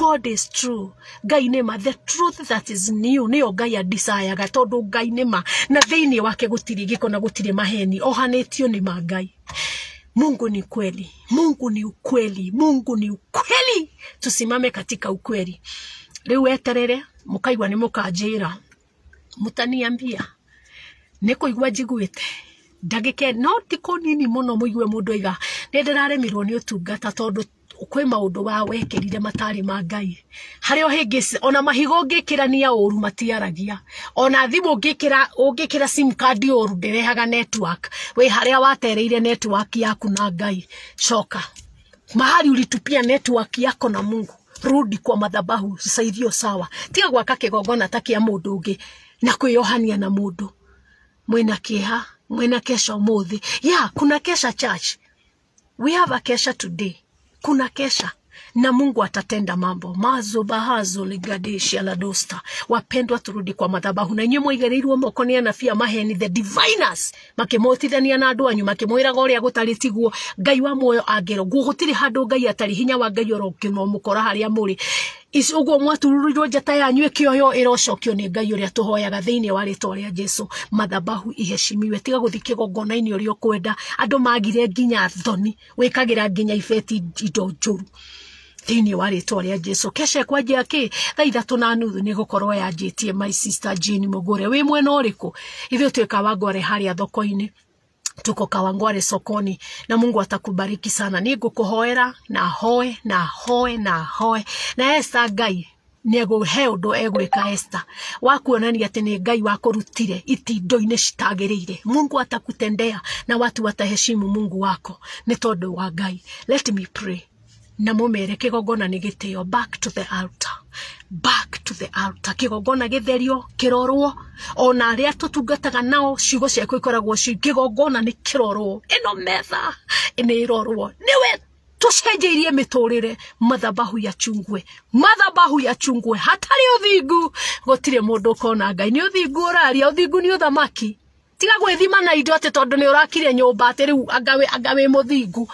god is true ngai nä ma the truth that is new nä yo ngai andicayaga tondå ngai nä ma na thä inä wake gå tirä gä ko na gå tirä maheni ohanä tio nä ma ngai Mungu ni kweli, Mungu ni ukweli, Mungu ni ukweli. Tusimame katika ukweli. Riu eterere mukaigwa ni mukanjira, mutaniambia nikuigwa njiguite ndagĩke no tikå nini må no mundu aiga ni ndiraremirwo ni utungata tondu tungata maundu wa wekerire matari ma ngai hari o hingi ona mahigo ngikira ni rania å matiaragia ona thimå ngä kä ra simkadi å ru ndärehaga wä harä a watereire yaku na ngai choka mahali ulitupia network yako na mungu rudi kwa madhabahu sasa hivyo sawa tiga gwaka kigongona takia mundu ungi na kwiohania na mundu mwina kiha mwena kesha umothi. Ya, kuna kesha church we have a kesha today kuna kesha na Mungu atatenda mambo Mazo bahazo ligadeshi ya ladosta. Wapendwa, turudi kwa madhabahu na inyuĩ mwigereirwo mokonia na bia maheni the diviners makĩmũtithania na andũ anyu makĩmwĩraga ũrĩa gũtarĩ tiguo Gai wa muoyo angĩrwo guo gũtirĩ handũ Ngai atarĩ hinya wa Kino oro hali ya mũrĩ uguo mwatururirwo njata yanyu ikioyo irocokio ni ngai uria tuhoyaga thiini wa ritwa ria jesu mathabahu iheshimiwe tiga guthi kigongona-ini uria ukwenda andu magire nginya thoni wikagira nginya ifeti indo njuru thiini wa ritwa ria jesu kesha kwa jia ki thaa ithatu na nuthu ni gukorwo yanjitie my sister jane mugure wi mwena uriku ithuĩ tuika wangware haria thoko ini tuko kawangware sokoni na mungu atakubariki sana kuhoera na hoe na hoe na hoe na esta ngai nĩegũhe ũndũ egwĩka esta wa kuonania atĩ nĩ ngai wakũrutire itindoinĩ citagĩrĩire mungu atakutendea na watu wataheshimu mungu wako nĩ tondũ wa ngai let me pray na mũmere kĩgongona nĩ gĩtĩo back to the altar back to the altar kigongona githerio kirorwo ona aria tutungataga nao ciugo ciaku ikoragwo ci kigongona ni kirorwo ino metha ni irorwo niwe tucenjeirie miturire mathabahu ya chungwe mathabahu ya chungwe hatari uthingu gutire mundu ukona ngai ni uthingu uraria uthingu ni uthamaki tiga gwithima na indo ati tondu ni urakire nyumba ati riu anga wi muthingu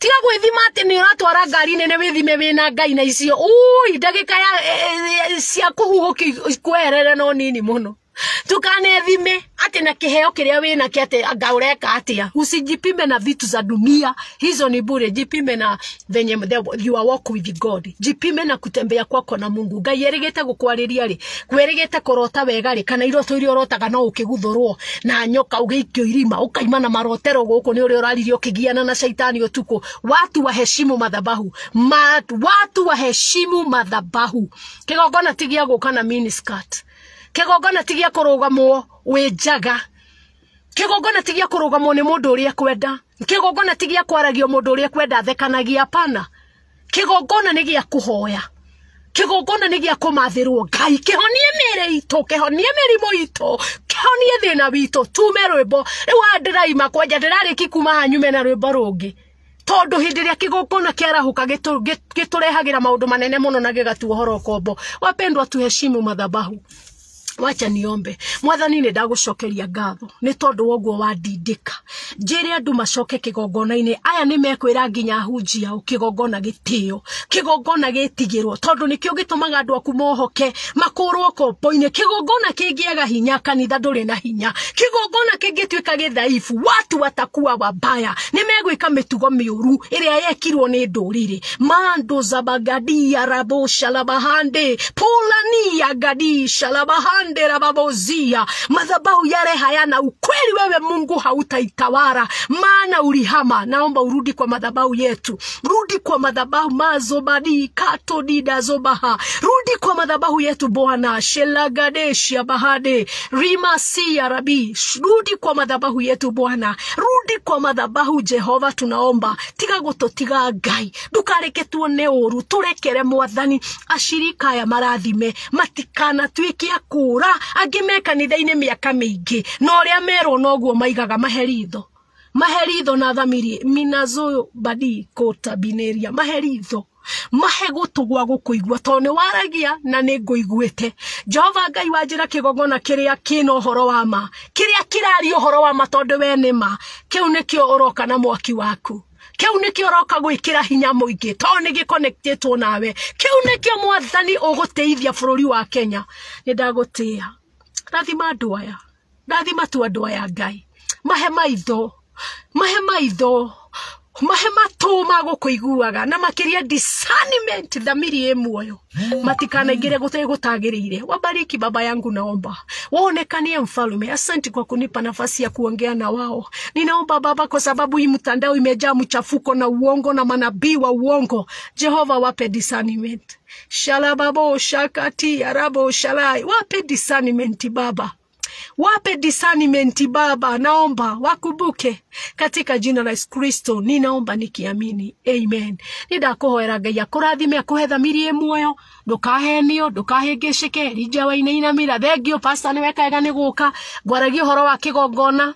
tiga gwithima atä nä å ratwara ngari nene wä thime wä na ngai na icio ui ndagä ka eh, eh, cia kå huhå ki kwerere no nini må no tukane tukanethime ati na kiheo kiria wina kia ati anga ureka atia usijipime na vitu za dunia hizo ni bure jipime na venye you are walk with God jipime na kutembea kwako na Mungu ngai erigite gukwariria ri kwerigite korota wega ri kana iroto iria urotaga no ukiguthurwo na nyoka ugeikio irima ukaima na marotero guko ni uri uraririo kigiana na shaitani utuku watu wa waheshimu madhabahu Ma, watu waheshimu madhabahu kigogona tigia gukana na miniskirt kigongona tigia gĩa kũrũgamwo wĩ njaga kigongona tigia gĩa kũrũgamwo nĩ mũndũ ũrĩa kwenda kigongona tigia kwaragio mundu ũrĩa kwenda thekanagia pana kigongona ni gia kuhoya kigongona ni gia kumathirwo ngai kĩhonie mĩĩrĩ itũ kĩhonie mĩrimũ itũ kĩhonie thĩna witũ tume rwĩmbo rĩu haha ndĩraima kwanja ndĩrarĩki kuma haha nyume na rwimbo rungi tondå hä ä kigongona kiarahåka gä tå manene må na gä gatuohora kombo wapendwa tuheshimu madhabahu wacha niombe mwathani ni ndagå ngatho ni tondu woguo wa wandindä njĩre andu macoke kigongona-ini aya ni mekwira nginya hunji yao kĩgongona gĩtĩo kĩgongona gĩtigĩrwo tondũ nĩkĩo gitumaga andu aku mohoke makũrwo kombo-inĩ kigongona kĩngĩaga hinya kanitha nduri na hinya kigongona kĩngĩtuĩka githaifu watu watakuwa wabaya ni megwika mitugo miuru ĩrĩa yekirwo ni nduriri mando zabagadia rabo shalabahande pulania gadisha labahande mandera babozia. Madhabahu yale hayana ukweli, wewe Mungu hautaitawara maana ulihama. Naomba urudi kwa madhabahu yetu, rudi kwa madhabahu mazobadi kato dida zobaha, rudi kwa madhabahu yetu Bwana shelagadeshia bahade rima sia rabi, rudi kwa madhabahu yetu Bwana, rudi kwa madhabahu Jehova, tunaomba tiga goto tiga gai ndukareke tuone uru, turekere mwathani, ashirika ya marathime matikana tuikia kura kũra angĩ me miaka mingi no ria na no guo maigaga maheritho maheritho na thamiri minazo badi kũtabinĩria maheritho mahe gũtũ gwa gũkũigua tondũ nĩ waragia na ni nguiguite jehova ngai wanjĩra kigongona kiria kĩna horo wa ma kiria kirari horo wa ma tondu we ni ma kĩu nĩkĩo uroka na mwaki waku kiu nikio roka gwikira hinya muingi to ni giconnectetwo nawe kiu nikio mwathani uguteithia bururi wa Kenya ni ndagutia rathima andu aya rathima tu andu aya ngai mahe maitho mahe maitho mahe matu magåkåiguaga na makiria discernment thamiri ä muoyo matikanaingä re gå tegåtagä wabariki baba yangu naomba waonekanie mfalme asante kwa kunipa nafasi ya kuongea na wao ninaomba baba kwa sababu hii mtandao imejaa mchafuko na uongo na manabii wa uongo jehova wape discernment shalababo shakati arabo shalai wape discernment baba Wape discernment Baba, naomba wakumbuke katika jina la Yesu Kristo, ninaomba nikiamini, amen. Nidakuhoera Ngai akurathime akuhe thamiri ĩ muoyo ndukahenio ndukahĩngĩcĩke rinja wainainamira thengio pasta nĩ wekega nĩ gũka ngwaragia uhoro wa kigongona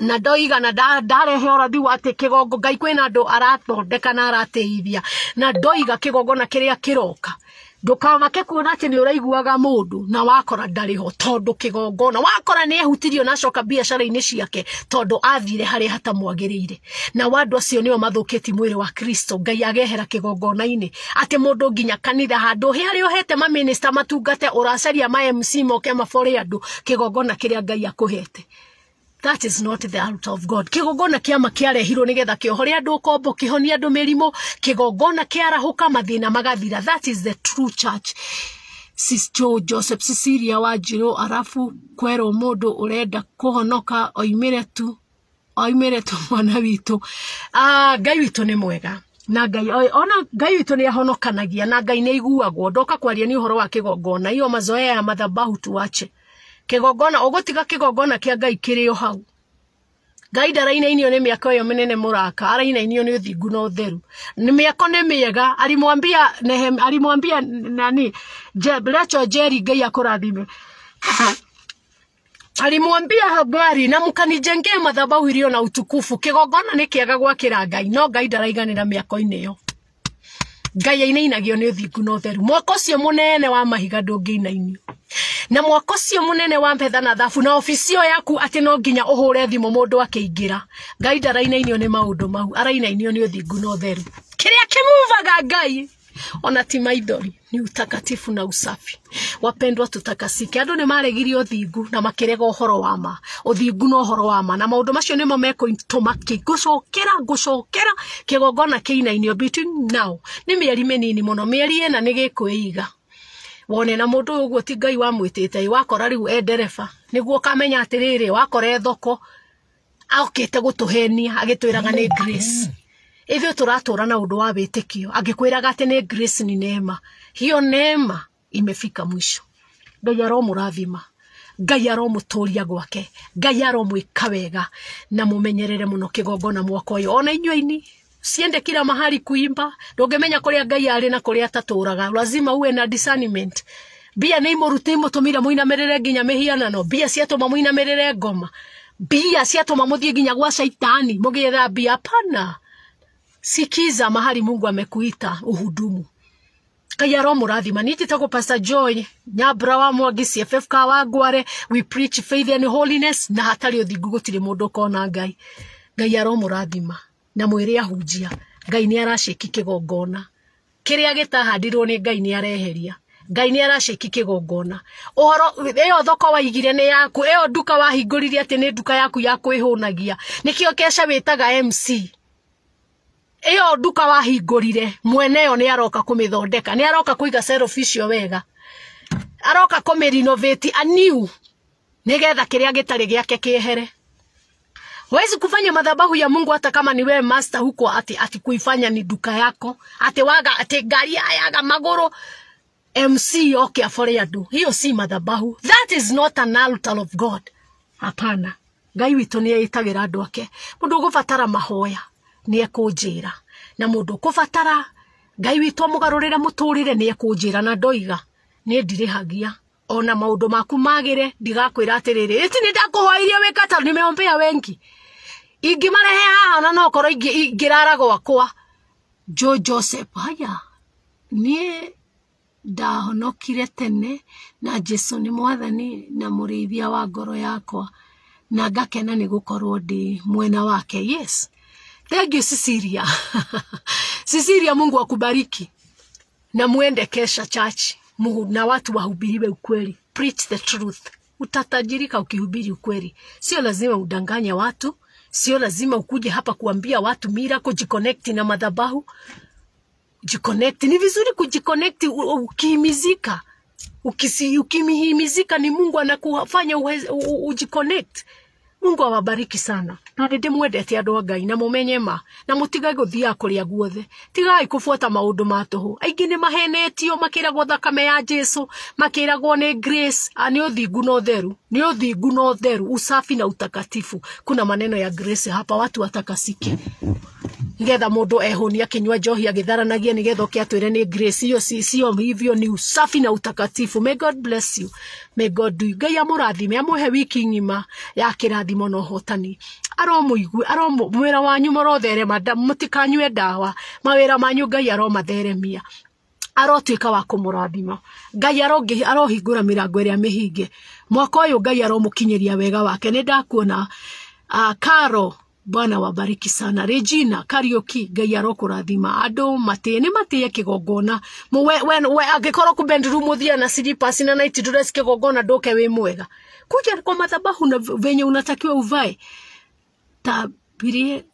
na ndoiga na ndarehe ũrathi wa atĩ kĩgongo ngai kwĩna andũ arathondeka na arateithia na ndoiga kĩgongona kĩrĩa kĩroka ndukamake kuona ati ni uraiguaga mundu na wakora ndari ho tondu kigongona wakora ni ehutirio na acoka biacara-ini ciake tondu athire hata mwagirire na wandu acio nio mathuketi mwire wa kristo ngai agehera kigongona-ini ati mundu nginya kanitha handu ohete ma minister matungate uracaria ma MC moke mabore andu kigongona kiria ngai akuhete that is not the heart of god kigongona kiama kiarehirwo nigetha kiohore andu kombo kihonie andu Kigogona kigongona kiarahuka mathina magathira that is the true church sisto joseph cecilia wanjiru arafu kwero modo urenda kuhonoka oimire tu oimire tu mwana wito. ah gai wito ni mwega na gai, ona gai wito ni ahonokanagia na gai ni aiguagwo ndoka kwaria ni uhoro wa kigongona iyo mazoea ya madhabahu tuache kigongona ugutiga kigongona kia ngai kiri o hau ngai inio ni ndarainainio muraka mĩako inio ni mũraka no theru ni miako ni miega ari mwambia nehe ari mwambia nani je blacho jeri ngai akurathime ari mwambia habari na mkanijengee madhabahu iliyo na utukufu kigongona ni kiega gwakira ngai no ngai ndaraiganĩra miako ineyo ngai ainainagio nä å thingu na å theru mwaka å cio må nene wa mahiga ndå ngä inainio na mwako cio munene wa mbetha na thabu na ofisi yo yaku ati no nginya uhure thimu mundu akiingira ngai ndarainainio ni maundu mau arainainio ni uthingu na theru kiria kimuvaga ngai ona ti maithori ni utakatifu na usafi wapendwa tutakasike andu ni maregirio thingu na makirega uhoro wa ma uthingu na uhoro wa ma na maundu macio ni mameko nimo mekutuma kigucokera ngucokera kigongona kiinainio between now ni mieri menini muno mieri ena ni gikuiga wone na mundu uguo ti ngai wa mwitite wamwitite wakora riu e ndereba niguo kamenya atiriri wakora e thoko aukite gutuhenia agitwiraga ni grace ivyo tũratũra na ũndũ wa wĩtĩkio angĩkwĩraga atĩ nĩ grace ni neema hiyo neema imefika mwisho ngai aromurathima ngai aromuturia gwake ngai aromwika wega na mumenyerere muno na mwaka uyu ona inyuaini siende kila mahali kuimba menya ndungemenya kuria ngai ari na kuria ataturaga lazima uwe na discernment mbia nä imå rutä imå tå mire må inamerere nginya mä hianano mbia ciatå ma må inamerere ngoma mbia ciatå ma må thiä nginya gwa caitani må gä etha mbia pana sikiza mahali mungu amekuita uhudumu ngai aromå rathima niä njätagwo pastor joy nyambura wa mwangi cff ka wangware we preach faith and holiness na hatarä å thingu gå tirä må ndå ũkona ngai ngai aromå rathima na mwä ahunjia ngai ni aracäki kä gongona kä rä a gätahandirwo ngai ni areheria ngai ni araciki kä gongona å horo ä yo thoko waigire yaku iyo yo nduka wahingå rire ni nä nduka yaku yakwihunagia nikio kesha witaga mc ĩyo nduka wahingũrire mwene yo ni aroka kũmĩthondeka ni aroka kũiga cerobicio wega aroka kũmĩrinovati aniu nĩgetha kĩrĩa gĩtarĩ gĩake kĩehere Huwezi kufanya madhabahu ya Mungu hata kama ni wewe master huko ati, ati kuifanya ni duka yako ati waga ati gari ayaga magoro MC okay afore ya du hiyo si madhabahu that is not an altar of God hapana Gai witå nä eitägä ra andå ake må mahoya ni ekå na mundu ndå ngai witwa mugarurire muturire ni re na ndoiga ni ndirihagia ona maundu maku magire ndigakwira atiriri iti ni rä rä ti nä meombea wengi ingä marehe haha na no korwo ingä rara gwakwa jo joseph haya niä ndahonokire tene na jesu nä mwathani na murithia wa ngoro yakwa na ngakena ni gukorwo ndi mwena wake yes Thank you Sisiria. Sisiria, Mungu akubariki na muende kesha church na watu wahubiriwe ukweli, preach the truth. Utatajirika ukihubiri ukweli, sio lazima udanganye watu, sio lazima ukuje hapa kuambia watu mirako. Jiconnect na madhabahu, jiconnect. Ni vizuri kujiconnect ukihimizika, ukimihimizika ni Mungu anakufanya ujiconnect mungu awabariki sana na nä ndä mwendete andå a ngai na må menye ma na må guthia gå thiaga kå rä a guothe tigai kå buata maå ndå ma tå hå aingä nä mahenetio makä ragwo thakame ya jesu makä ragwo grace nä å thingu na å theru ni uthingu na utheru, usafi na utakatifu. Kuna maneno ya grace hapa, watu watakasike getha mundu ehuni akinywa johi agitharanagia nigetha uke atwire ni grace hiyo sio hivyo ni usafi na utakatifu may god bless you may god do you ngai amurathime amuhe wiki ng'ima ya kirathimo na ũhotani aromuigue aromwĩra wanyu mũrotherema mutikanywe dawa mawĩra manyu ngai aromatheremia arotuika wa kumurathima ngai arongi arohingura mirango iria mihinge mwaka uyu ngai aromukinyeria wega wake ni ndakuona uh, karo bwana wa bariki sana regina karioki ngai arokurathima andu matie ni matie kigongona agikoro ku bedroom uthia na slippers na night dress kigongona nduke we mwega kuja kwa madhabahu na venye unatakiwa uvae tabirie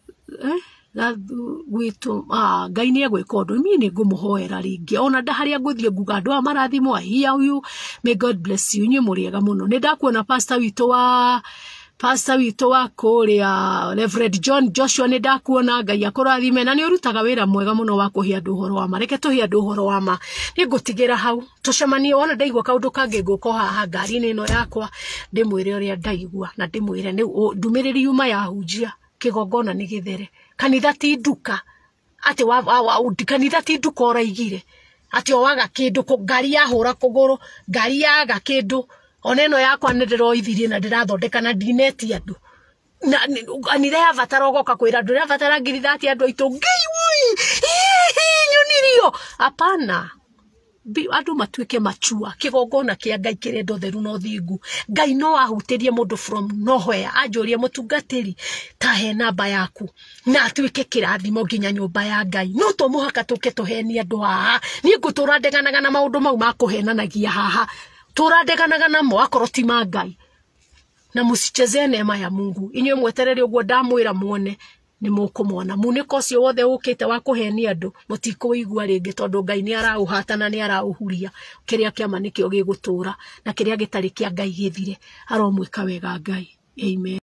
eh? gwitå ngai nä egwä ka å ndå miä nä hoera rä ona harä a ngå thiä nguga andå aya marathimwo ahia uyu may god bless you nyä må rä ega må no nä ndakuona pasta wito wa pasta wito wa kå rä a reverend john joshua ni ndakuona ngai akå rathime na nä å rutaga wä mwega må no wa kå hä andå horo wa ma reke tå hä wa ma nä ngå hau tå cemanie wona ndaigua kaå ndå kangä ngå ko haha ngari-inä ä no yakwa ndä mwä re ndaigua na ndä mwä re ndumä rä ri yuma yahunjia kä gongona nä kanitha ti nduka atä kanitha ti nduka åraigire atä owaga kä ndå ngari yahåra kå gå rå ngari yaga kä ndå ona ä no yakwa nä ndä roithirie na ndä na ndineti andå na kanitha yabatara goka kwira ndå avatara ngirithati andå aitå ngeiwoi nyonirio apana andå matuä machua kä gongona kä a ngai kä renda theru na thingu ngai no ahutä rie må ndå from nohoya anjå rie må tungatä ri ta he namba yaku na atuä ke kä rathimo nginya nyå mba ya ngai no to må haka tå ke tå heni andå haha niä ngå tå ra ndeganaga na maå ndå mau makå henanagia haha tå ra ndeganaga namo akorwo ti ma ngai na musichezee neema ya mungu inywe mweterere uguo ndamwira muone nä må kå mona ka å cio wothe å kä te wa kå henia andå må tikå wä igua rä ngä tondå ngai nä araå hata na nä araå huria kä rä a kä ama nä kä o gä gå tå ra na kä rä a gä tarä kä a ngai gä thire aromwä ka wega ngai amen